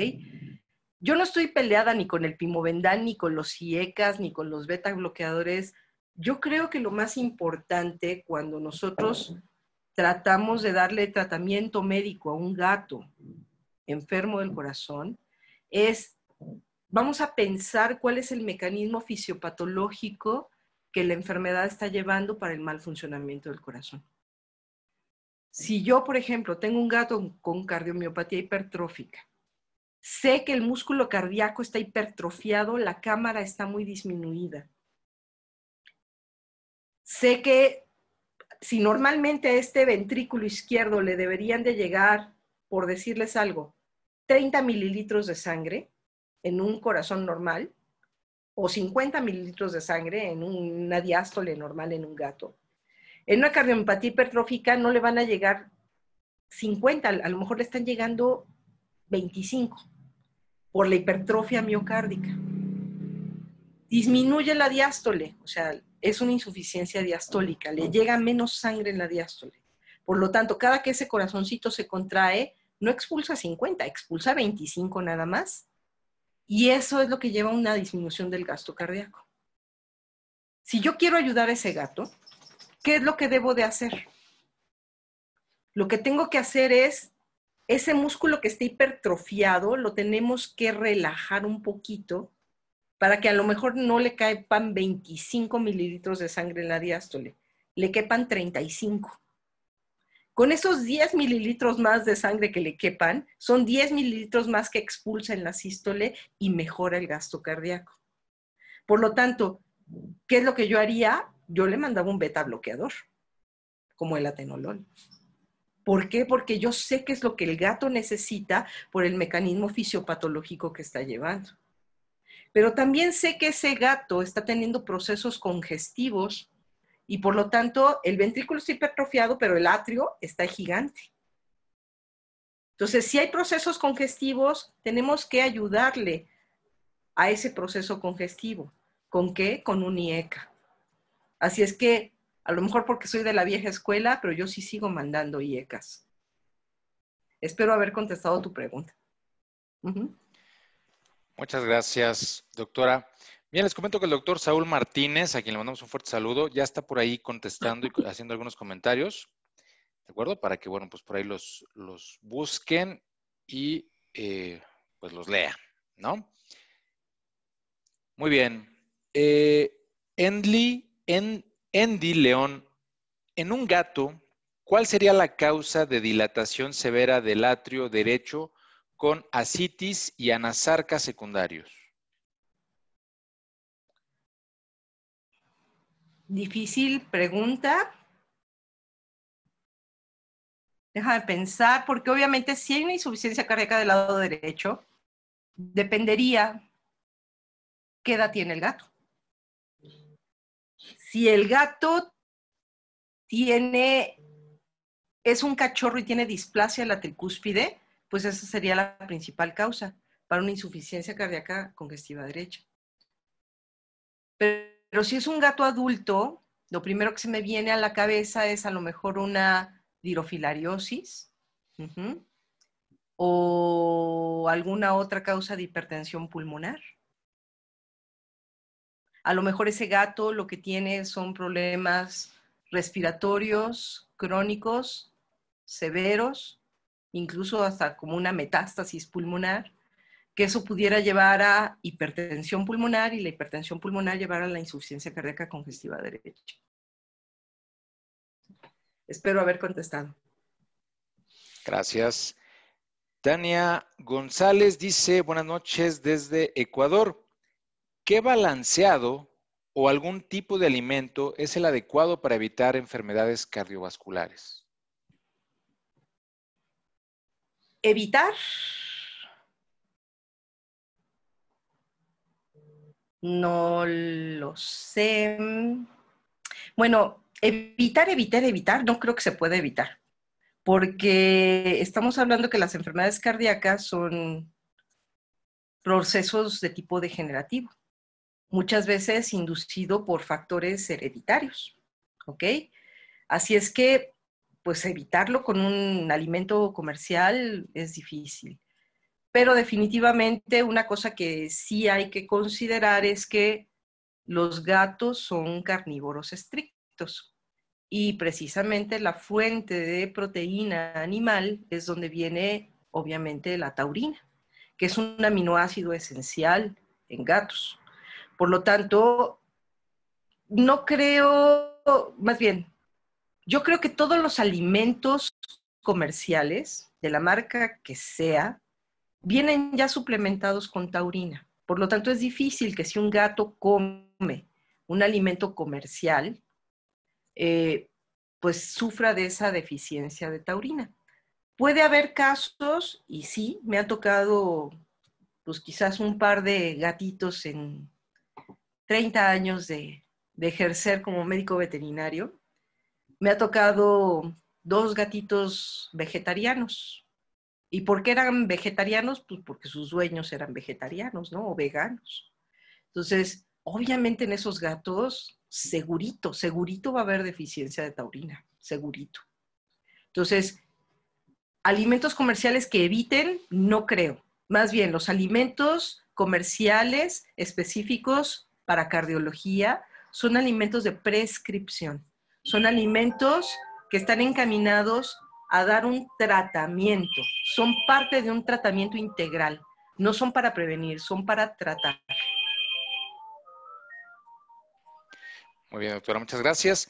Yo no estoy peleada ni con el pimovendán, ni con los IECAS, ni con los beta bloqueadores. Yo creo que lo más importante cuando nosotros tratamos de darle tratamiento médico a un gato enfermo del corazón, es, vamos a pensar cuál es el mecanismo fisiopatológico que la enfermedad está llevando para el mal funcionamiento del corazón. Si yo, por ejemplo, tengo un gato con cardiomiopatía hipertrófica, sé que el músculo cardíaco está hipertrofiado, la cámara está muy disminuida. Sé que si normalmente a este ventrículo izquierdo le deberían de llegar, por decirles algo, 30 mililitros de sangre en un corazón normal o 50 mililitros de sangre en una diástole normal en un gato, en una cardiomiopatía hipertrófica no le van a llegar 50, a lo mejor le están llegando 25 por la hipertrofia miocárdica. Disminuye la diástole, o sea, es una insuficiencia diastólica, le llega menos sangre en la diástole. Por lo tanto, cada que ese corazoncito se contrae, no expulsa 50, expulsa 25 nada más. Y eso es lo que lleva a una disminución del gasto cardíaco. Si yo quiero ayudar a ese gato, ¿qué es lo que debo de hacer? Lo que tengo que hacer es, ese músculo que está hipertrofiado, lo tenemos que relajar un poquito para que a lo mejor no le quepan 25 mililitros de sangre en la diástole, le quepan 35. Con esos 10 mililitros más de sangre que le quepan, son 10 mililitros más que expulsa en la sístole y mejora el gasto cardíaco. Por lo tanto, ¿qué es lo que yo haría? Yo le mandaba un beta bloqueador, como el atenolol. ¿Por qué? Porque yo sé qué es lo que el gato necesita por el mecanismo fisiopatológico que está llevando. Pero también sé que ese gato está teniendo procesos congestivos y por lo tanto el ventrículo está hipertrofiado, pero el atrio está gigante. Entonces, si hay procesos congestivos, tenemos que ayudarle a ese proceso congestivo. ¿Con qué? Con un IECA. Así es que, a lo mejor porque soy de la vieja escuela, pero yo sí sigo mandando IECAs. Espero haber contestado tu pregunta. Muchas gracias, doctora. Bien, les comento que el doctor Saúl Martínez, a quien le mandamos un fuerte saludo, ya está por ahí contestando y haciendo algunos comentarios, ¿de acuerdo? Para que, bueno, pues por ahí los, busquen y eh, pues los lea, ¿no? Muy bien. Eh, León, en un gato, ¿cuál sería la causa de dilatación severa del atrio derecho con ascitis y anasarca secundarios? Difícil pregunta. de pensar, porque obviamente si hay una insuficiencia cardíaca del lado derecho, dependería qué edad tiene el gato. Si el gato tiene, es un cachorro y tiene displasia en la tricúspide, pues esa sería la principal causa para una insuficiencia cardíaca congestiva derecha. Pero, si es un gato adulto, lo primero que se me viene a la cabeza es a lo mejor una dirofilariosis o alguna otra causa de hipertensión pulmonar. A lo mejor ese gato lo que tiene son problemas respiratorios crónicos severos incluso hasta como una metástasis pulmonar, que eso pudiera llevar a hipertensión pulmonar y la hipertensión pulmonar llevar a la insuficiencia cardíaca congestiva derecha. Espero haber contestado. Gracias. Tania González dice, buenas noches desde Ecuador. ¿Qué balanceado o algún tipo de alimento es el adecuado para evitar enfermedades cardiovasculares? evitar. No lo sé. Bueno, evitar, evitar, evitar, no creo que se pueda evitar, porque estamos hablando que las enfermedades cardíacas son procesos de tipo degenerativo, muchas veces inducido por factores hereditarios, ¿ok? Así es que pues evitarlo con un alimento comercial es difícil. Pero definitivamente una cosa que sí hay que considerar es que los gatos son carnívoros estrictos y precisamente la fuente de proteína animal es donde viene obviamente la taurina, que es un aminoácido esencial en gatos. Por lo tanto, no creo, más bien, yo creo que todos los alimentos comerciales, de la marca que sea, vienen ya suplementados con taurina. Por lo tanto, es difícil que si un gato come un alimento comercial, eh, pues sufra de esa deficiencia de taurina. Puede haber casos, y sí, me ha tocado pues quizás un par de gatitos en 30 años de ejercer como médico veterinario, me ha tocado dos gatitos vegetarianos. ¿Y por qué eran vegetarianos? Pues porque sus dueños eran vegetarianos, ¿no? O veganos. Entonces, obviamente en esos gatos, segurito, segurito va a haber deficiencia de taurina, segurito. Entonces, alimentos comerciales que eviten, no creo. Más bien, los alimentos comerciales específicos para cardiología son alimentos de prescripción. Son alimentos que están encaminados a dar un tratamiento, son parte de un tratamiento integral, no son para prevenir, son para tratar. Muy bien, doctora, muchas gracias.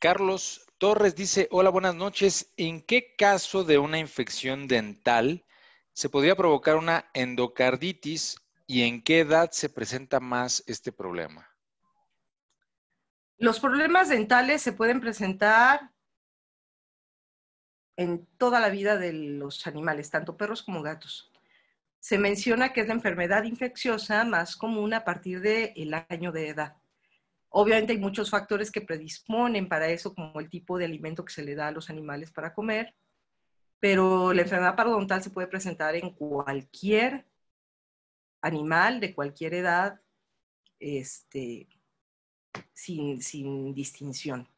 Carlos Torres dice, hola, buenas noches. ¿En qué caso de una infección dental se podría provocar una endocarditis y en qué edad se presenta más este problema? Los problemas dentales se pueden presentar en toda la vida de los animales, tanto perros como gatos. Se menciona que es la enfermedad infecciosa más común a partir del año de edad. Obviamente hay muchos factores que predisponen para eso, como el tipo de alimento que se le da a los animales para comer, pero la enfermedad parodontal se puede presentar en cualquier animal de cualquier edad, este, sin, distinción.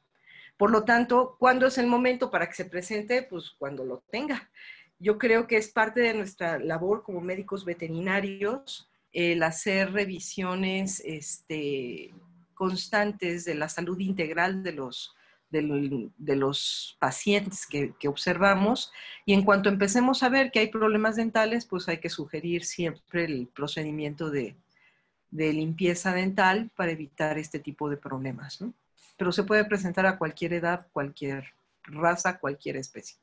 Por lo tanto, ¿cuándo es el momento para que se presente? Pues cuando lo tenga. Yo creo que es parte de nuestra labor como médicos veterinarios el hacer revisiones este, constantes de la salud integral de los, de, los pacientes que, observamos. Y en cuanto empecemos a ver que hay problemas dentales, pues hay que sugerir siempre el procedimiento de, de limpieza dental para evitar este tipo de problemas. Pero se puede presentar a cualquier edad, cualquier raza, cualquier especie.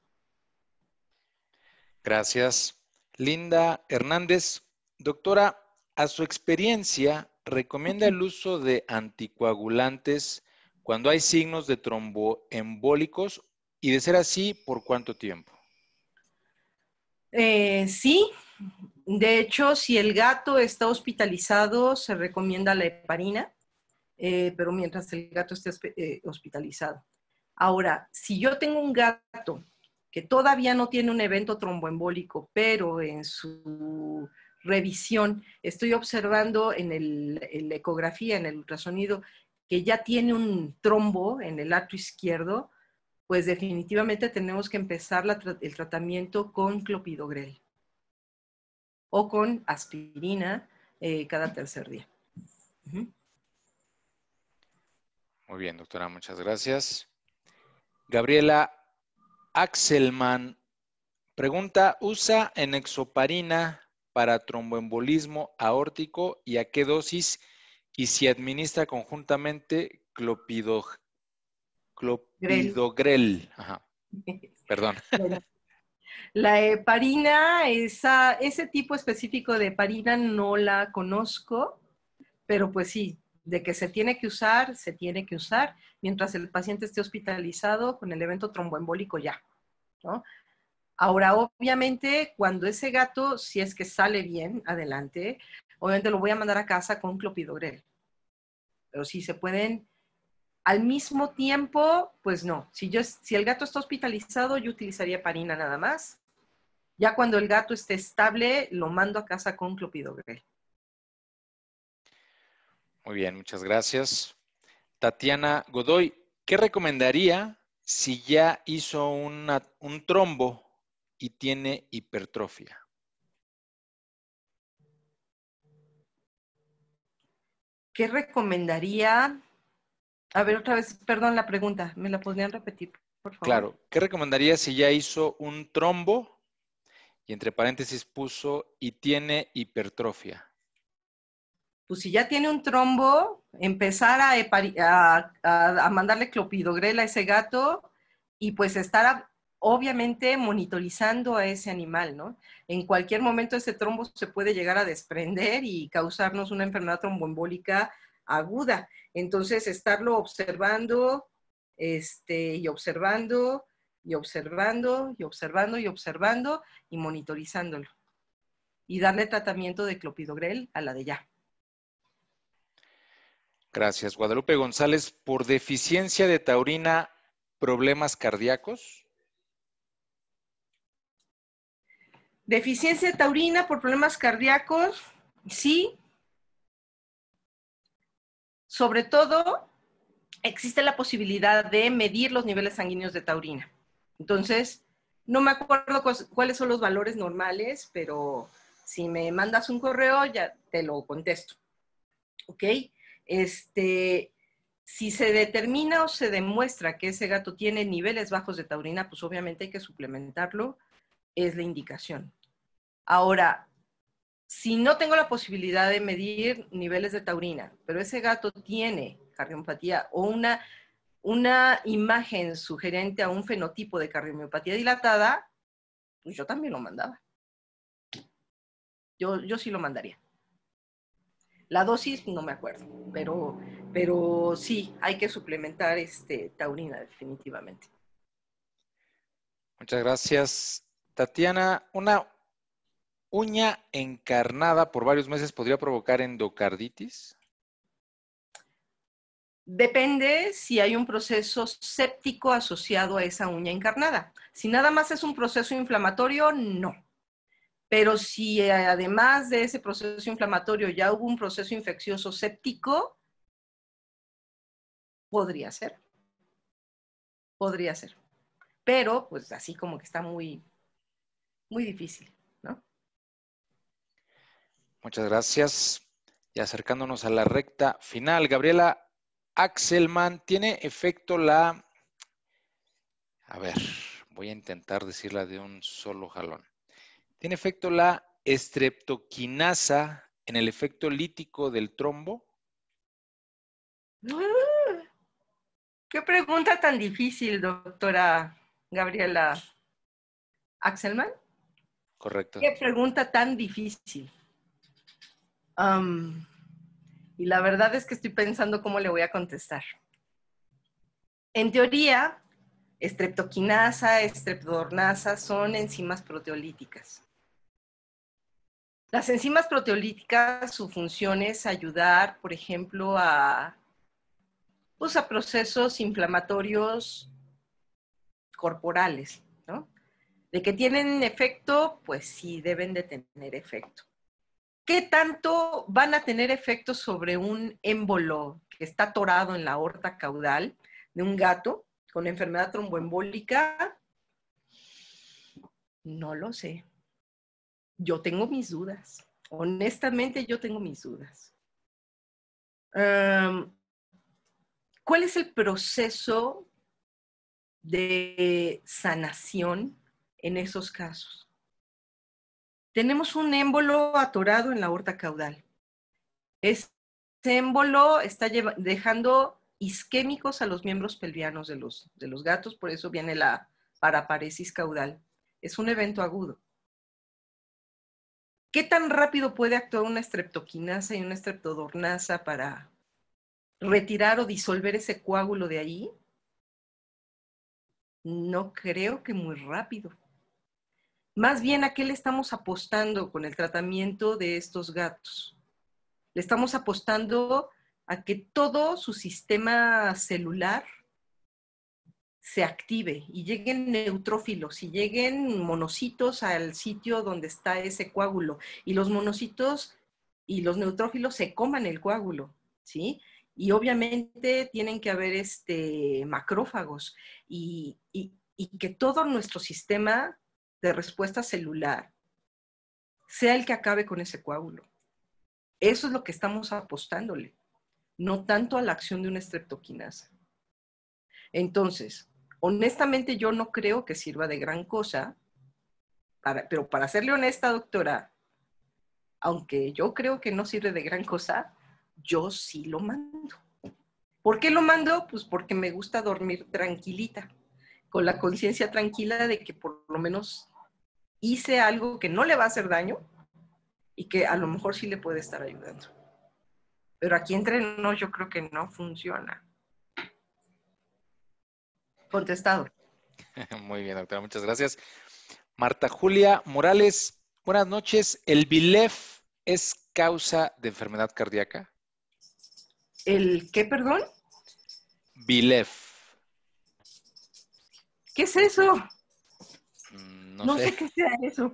Gracias. Linda Hernández, doctora, a su experiencia, ¿recomienda el uso de anticoagulantes cuando hay signos de tromboembólicos? Y de ser así, ¿por cuánto tiempo? Eh, sí, de hecho, si el gato está hospitalizado, se recomienda la heparina, eh, pero mientras el gato esté eh, hospitalizado. Ahora, si yo tengo un gato que todavía no tiene un evento tromboembólico, pero en su revisión estoy observando en la ecografía, en el ultrasonido, que ya tiene un trombo en el lato izquierdo, pues definitivamente tenemos que empezar el tratamiento con clopidogrel o con aspirina eh, cada tercer día. Muy bien, doctora, muchas gracias. Gabriela Axelman pregunta, ¿usa enexoparina para tromboembolismo aórtico y a qué dosis? Y si administra conjuntamente clopidogrel. Ajá. [laughs] Perdón. La heparina, ese tipo específico de heparina no la conozco, pero pues sí, de que se tiene que usar, se tiene que usar, mientras el paciente esté hospitalizado con el evento tromboembólico ya, ¿no? Ahora, obviamente, cuando ese gato, si es que sale bien adelante, obviamente lo voy a mandar a casa con clopidogrel. Pero si se pueden al mismo tiempo, pues no. Si, yo, si el gato está hospitalizado, yo utilizaría parina nada más. Ya cuando el gato esté estable, lo mando a casa con clopidogrel. Muy bien, muchas gracias. Tatiana Godoy, ¿qué recomendaría si ya hizo un trombo y tiene hipertrofia? ¿Qué recomendaría? A ver, otra vez, perdón la pregunta, ¿me la podrían repetir, por favor? Claro, ¿qué recomendaría si ya hizo un trombo y entre paréntesis puso, y tiene hipertrofia. Pues si ya tiene un trombo, empezar a, mandarle clopidogrel a ese gato y pues estar obviamente monitorizando a ese animal, ¿no? En cualquier momento ese trombo se puede llegar a desprender y causarnos una enfermedad tromboembólica aguda. Entonces, estarlo observando este, y observando y observando y observando y observando y monitorizándolo. Y darle tratamiento de clopidogrel a la de ya. Gracias, Guadalupe González. ¿Por deficiencia de taurina, problemas cardíacos? Deficiencia de taurina por problemas cardíacos, sí. Sobre todo, existe la posibilidad de medir los niveles sanguíneos de taurina. Entonces, no me acuerdo cuáles son los valores normales, pero si me mandas un correo ya te lo contesto. ¿Ok? Este, si se determina o se demuestra que ese gato tiene niveles bajos de taurina, pues obviamente hay que suplementarlo, es la indicación. Ahora, si no tengo la posibilidad de medir niveles de taurina, pero ese gato tiene cardiopatía o una una imagen sugerente a un fenotipo de cardiomiopatía dilatada, pues yo también lo mandaba. Yo, sí lo mandaría. La dosis no me acuerdo, pero, pero sí, hay que suplementar este, taurina definitivamente. Muchas gracias, Tatiana. Una uña encarnada por varios meses podría provocar endocarditis. Depende si hay un proceso séptico asociado a esa uña encarnada. Si nada más es un proceso inflamatorio, no. Pero si eh, además de ese proceso inflamatorio ya hubo un proceso infeccioso séptico, podría ser. Podría ser. Pero pues así como que está muy, muy difícil, ¿no? Muchas gracias. Y acercándonos a la recta final, Gabriela, Axelman, tiene efecto la... A ver, voy a intentar decirla de un solo jalón. Tiene efecto la estreptoquinasa en el efecto lítico del trombo. Ah, qué pregunta tan difícil, doctora Gabriela Axelman. Correcto. Qué pregunta tan difícil. Um, y la verdad es que estoy pensando cómo le voy a contestar. En teoría, estreptoquinasa, estreptodornasa son enzimas proteolíticas. Las enzimas proteolíticas, su función es ayudar, por ejemplo, a, pues, procesos inflamatorios corporales, ¿no? De que tienen efecto, pues sí, deben de tener efecto. ¿qué tanto van a tener efectos sobre un émbolo que está atorado en la horta caudal de un gato con enfermedad tromboembólica? No lo sé. Yo tengo mis dudas. Honestamente, yo tengo mis dudas. ¿Cuál es el proceso de sanación en esos casos? tenemos un émbolo atorado en la aorta caudal. Ese émbolo está dejando isquémicos a los miembros pelvianos de los, de los gatos, por eso viene la paraparesis caudal. Es un evento agudo. ¿Qué tan rápido puede actuar una estreptoquinasa y una streptodornasa para retirar o disolver ese coágulo de ahí? No creo que muy rápido. Más bien, ¿a qué le estamos apostando con el tratamiento de estos gatos? Le estamos apostando a que todo su sistema celular se active y lleguen neutrófilos y lleguen monocitos al sitio donde está ese coágulo y los monocitos y los neutrófilos se coman el coágulo, ¿sí? Y obviamente tienen que haber este, macrófagos y que todo nuestro sistema de respuesta celular sea el que acabe con ese coágulo. Eso es lo que estamos apostándole, no tanto a la acción de una estreptoquinasa. Entonces, honestamente yo no creo que sirva de gran cosa, pero para serle honesta, doctora, aunque yo creo que no sirve de gran cosa, yo sí lo mando. ¿Por qué lo mando? Pues porque me gusta dormir tranquilita con la conciencia tranquila de que por lo menos hice algo que no le va a hacer daño y que a lo mejor sí le puede estar ayudando. Pero aquí entre no, yo creo que no funciona. Contestado. [laughs] Muy bien, doctora, muchas gracias. Marta Julia Morales, buenas noches. ¿El BILEF es causa de enfermedad cardíaca? ¿El qué, perdón? BILEF. ¿Qué es eso? Mm, no, sé. qué sea eso.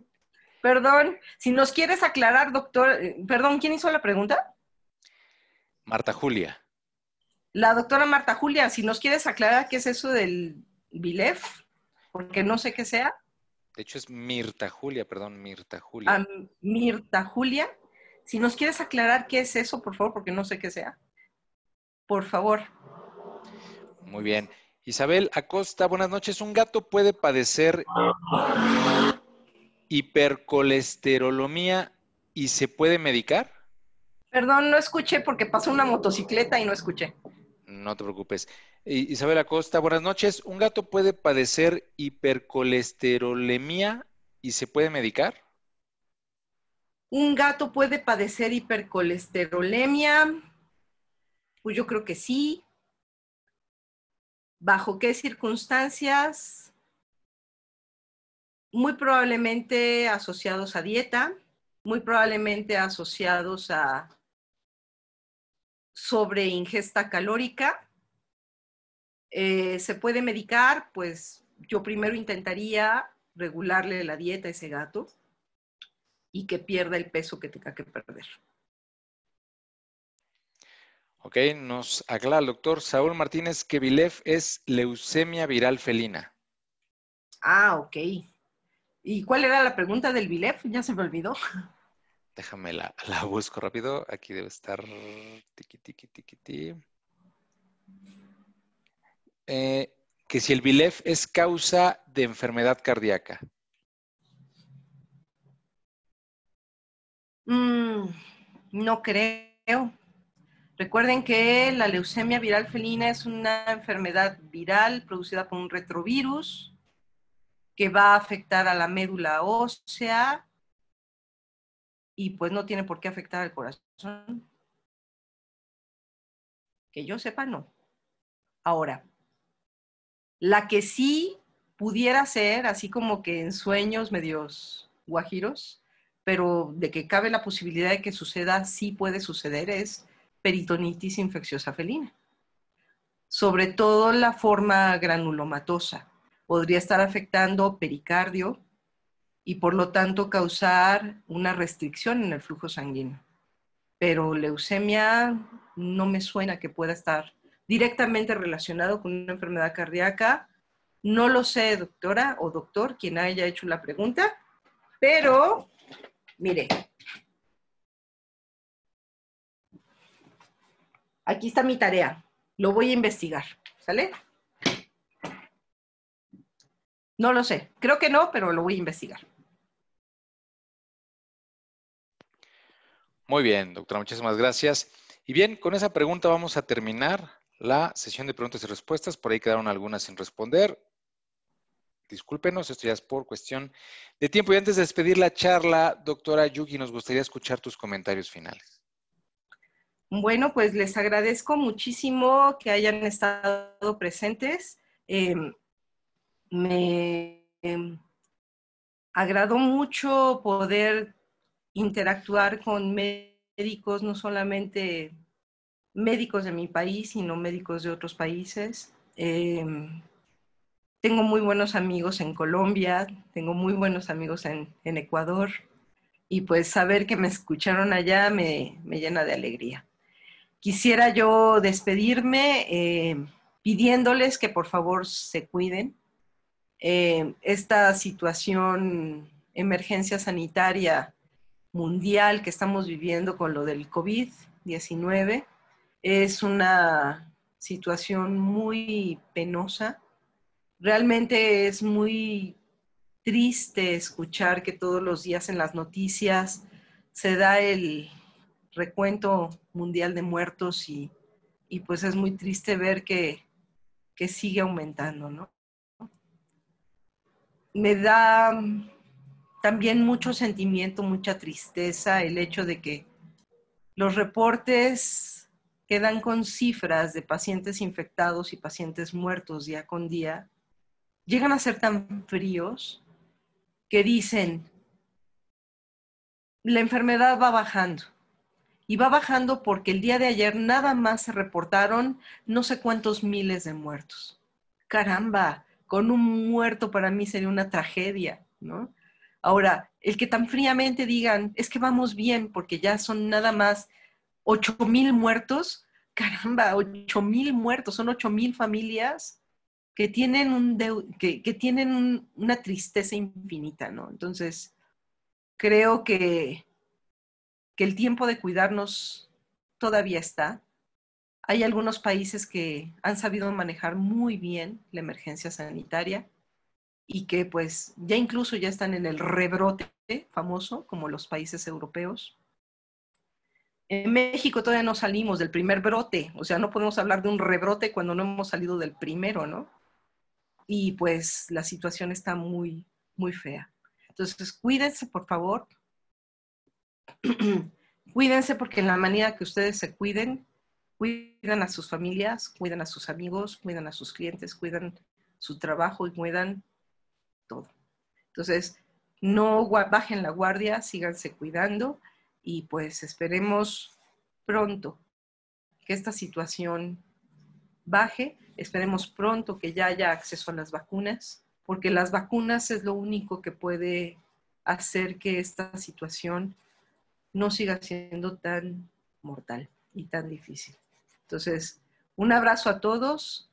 Perdón, si nos quieres aclarar, doctor, eh, perdón, ¿quién hizo la pregunta? Marta Julia. La doctora Marta Julia, si nos quieres aclarar qué es eso del Bilef, porque no sé qué sea. De hecho es Mirta Julia, perdón, Mirta Julia. Ah, Mirta Julia, si nos quieres aclarar qué es eso, por favor, porque no sé qué sea. Por favor. Muy bien. Isabel Acosta, buenas noches. ¿Un gato puede padecer hipercolesterolemia y se puede medicar? Perdón, no escuché porque pasó una motocicleta y no escuché. No te preocupes. Isabel Acosta, buenas noches. ¿Un gato puede padecer hipercolesterolemia y se puede medicar? ¿Un gato puede padecer hipercolesterolemia? Pues yo creo que sí bajo qué circunstancias, muy probablemente asociados a dieta, muy probablemente asociados a sobre ingesta calórica. Eh, ¿Se puede medicar? Pues yo primero intentaría regularle la dieta a ese gato y que pierda el peso que tenga que perder. Ok, nos aclara el doctor Saúl Martínez que Vilef es leucemia viral felina. Ah, ok. ¿Y cuál era la pregunta del Vilef? Ya se me olvidó. [laughs] Déjame la, busco rápido. Aquí debe estar. Tiki, tiki, eh, que si el Vilef es causa de enfermedad cardíaca. Mm, no creo. Recuerden que la leucemia viral felina es una enfermedad viral producida por un retrovirus que va a afectar a la médula ósea y pues no tiene por qué afectar al corazón. Que yo sepa, no. Ahora, la que sí pudiera ser, así como que en sueños medios guajiros, pero de que cabe la posibilidad de que suceda, sí puede suceder, es peritonitis infecciosa felina. Sobre todo la forma granulomatosa. Podría estar afectando pericardio y por lo tanto causar una restricción en el flujo sanguíneo. Pero leucemia no me suena que pueda estar directamente relacionado con una enfermedad cardíaca. No lo sé, doctora o doctor, quien haya hecho la pregunta, pero mire, Aquí está mi tarea. Lo voy a investigar. ¿Sale? No lo sé. Creo que no, pero lo voy a investigar. Muy bien, doctora. Muchísimas gracias. Y bien, con esa pregunta vamos a terminar la sesión de preguntas y respuestas. Por ahí quedaron algunas sin responder. Discúlpenos, esto ya es por cuestión de tiempo. Y antes de despedir la charla, doctora Yuki, nos gustaría escuchar tus comentarios finales. Bueno, pues les agradezco muchísimo que hayan estado presentes. Em, me em, agradó mucho poder interactuar con médicos, no solamente médicos de mi país, sino médicos de otros países. Em, tengo muy buenos amigos en Colombia, tengo muy buenos amigos en, Ecuador y pues saber que me escucharon allá me llena de alegría. Quisiera yo despedirme eh, pidiéndoles que por favor se cuiden. Eh, esta situación, emergencia sanitaria mundial que estamos viviendo con lo del COVID-19, es una situación muy penosa. Realmente es muy triste escuchar que todos los días en las noticias se da el recuento mundial de muertos y, pues es muy triste ver que, que sigue aumentando, ¿no? Me da también mucho sentimiento, mucha tristeza el hecho de que los reportes que dan con cifras de pacientes infectados y pacientes muertos día con día, llegan a ser tan fríos que dicen, la enfermedad va bajando, y va bajando porque el día de ayer nada más se reportaron no sé cuántos miles de muertos. Caramba, con un muerto para mí sería una tragedia, ¿no? Ahora, el que tan fríamente digan, es que vamos bien porque ya son nada más 8 mil muertos, caramba, 8 mil muertos, son 8 mil familias que tienen, un que, tienen una tristeza infinita, ¿no? Entonces, creo que el tiempo de cuidarnos todavía está. Hay algunos países que han sabido manejar muy bien la emergencia sanitaria y que pues ya incluso ya están en el rebrote famoso, como los países europeos. En México todavía no salimos del primer brote, o sea, no podemos hablar de un rebrote cuando no hemos salido del primero, ¿no? Y pues la situación está muy, muy fea. Entonces, cuídense, por favor, [clears throat] Cuídense porque en la manera que ustedes se cuiden, cuidan a sus familias, cuidan a sus amigos, cuidan a sus clientes, cuidan su trabajo y cuidan todo. Entonces, no bajen la guardia, síganse cuidando y pues esperemos pronto que esta situación baje, esperemos pronto que ya haya acceso a las vacunas, porque las vacunas es lo único que puede hacer que esta situación no siga siendo tan mortal y tan difícil. Entonces, un abrazo a todos.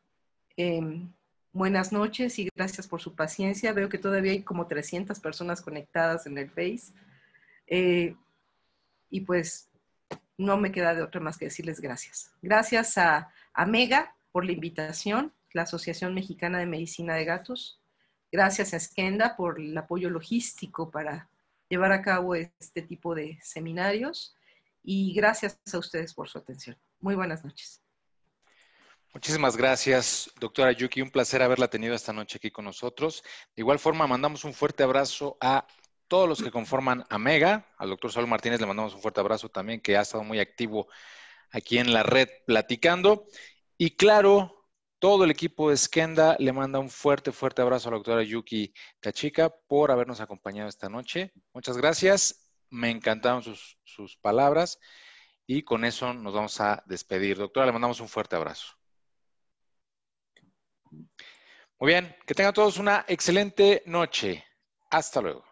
Em, buenas noches y gracias por su paciencia. Veo que todavía hay como 300 personas conectadas en el Face. Eh, y pues no me queda de otra más que decirles gracias. Gracias a, a Mega por la invitación, la Asociación Mexicana de Medicina de Gatos. Gracias a Skenda por el apoyo logístico para llevar a cabo este tipo de seminarios y gracias a ustedes por su atención. Muy buenas noches. Muchísimas gracias, doctora Yuki. Un placer haberla tenido esta noche aquí con nosotros. De igual forma, mandamos un fuerte abrazo a todos los que conforman Amega. Al doctor Saul Martínez le mandamos un fuerte abrazo también, que ha estado muy activo aquí en la red platicando. Y claro, todo el equipo de Skenda le manda un fuerte, fuerte abrazo a la doctora Yuki Kachika por habernos acompañado esta noche. Muchas gracias. Me encantaron sus, sus palabras y con eso nos vamos a despedir. Doctora, le mandamos un fuerte abrazo. Muy bien, que tengan todos una excelente noche. Hasta luego.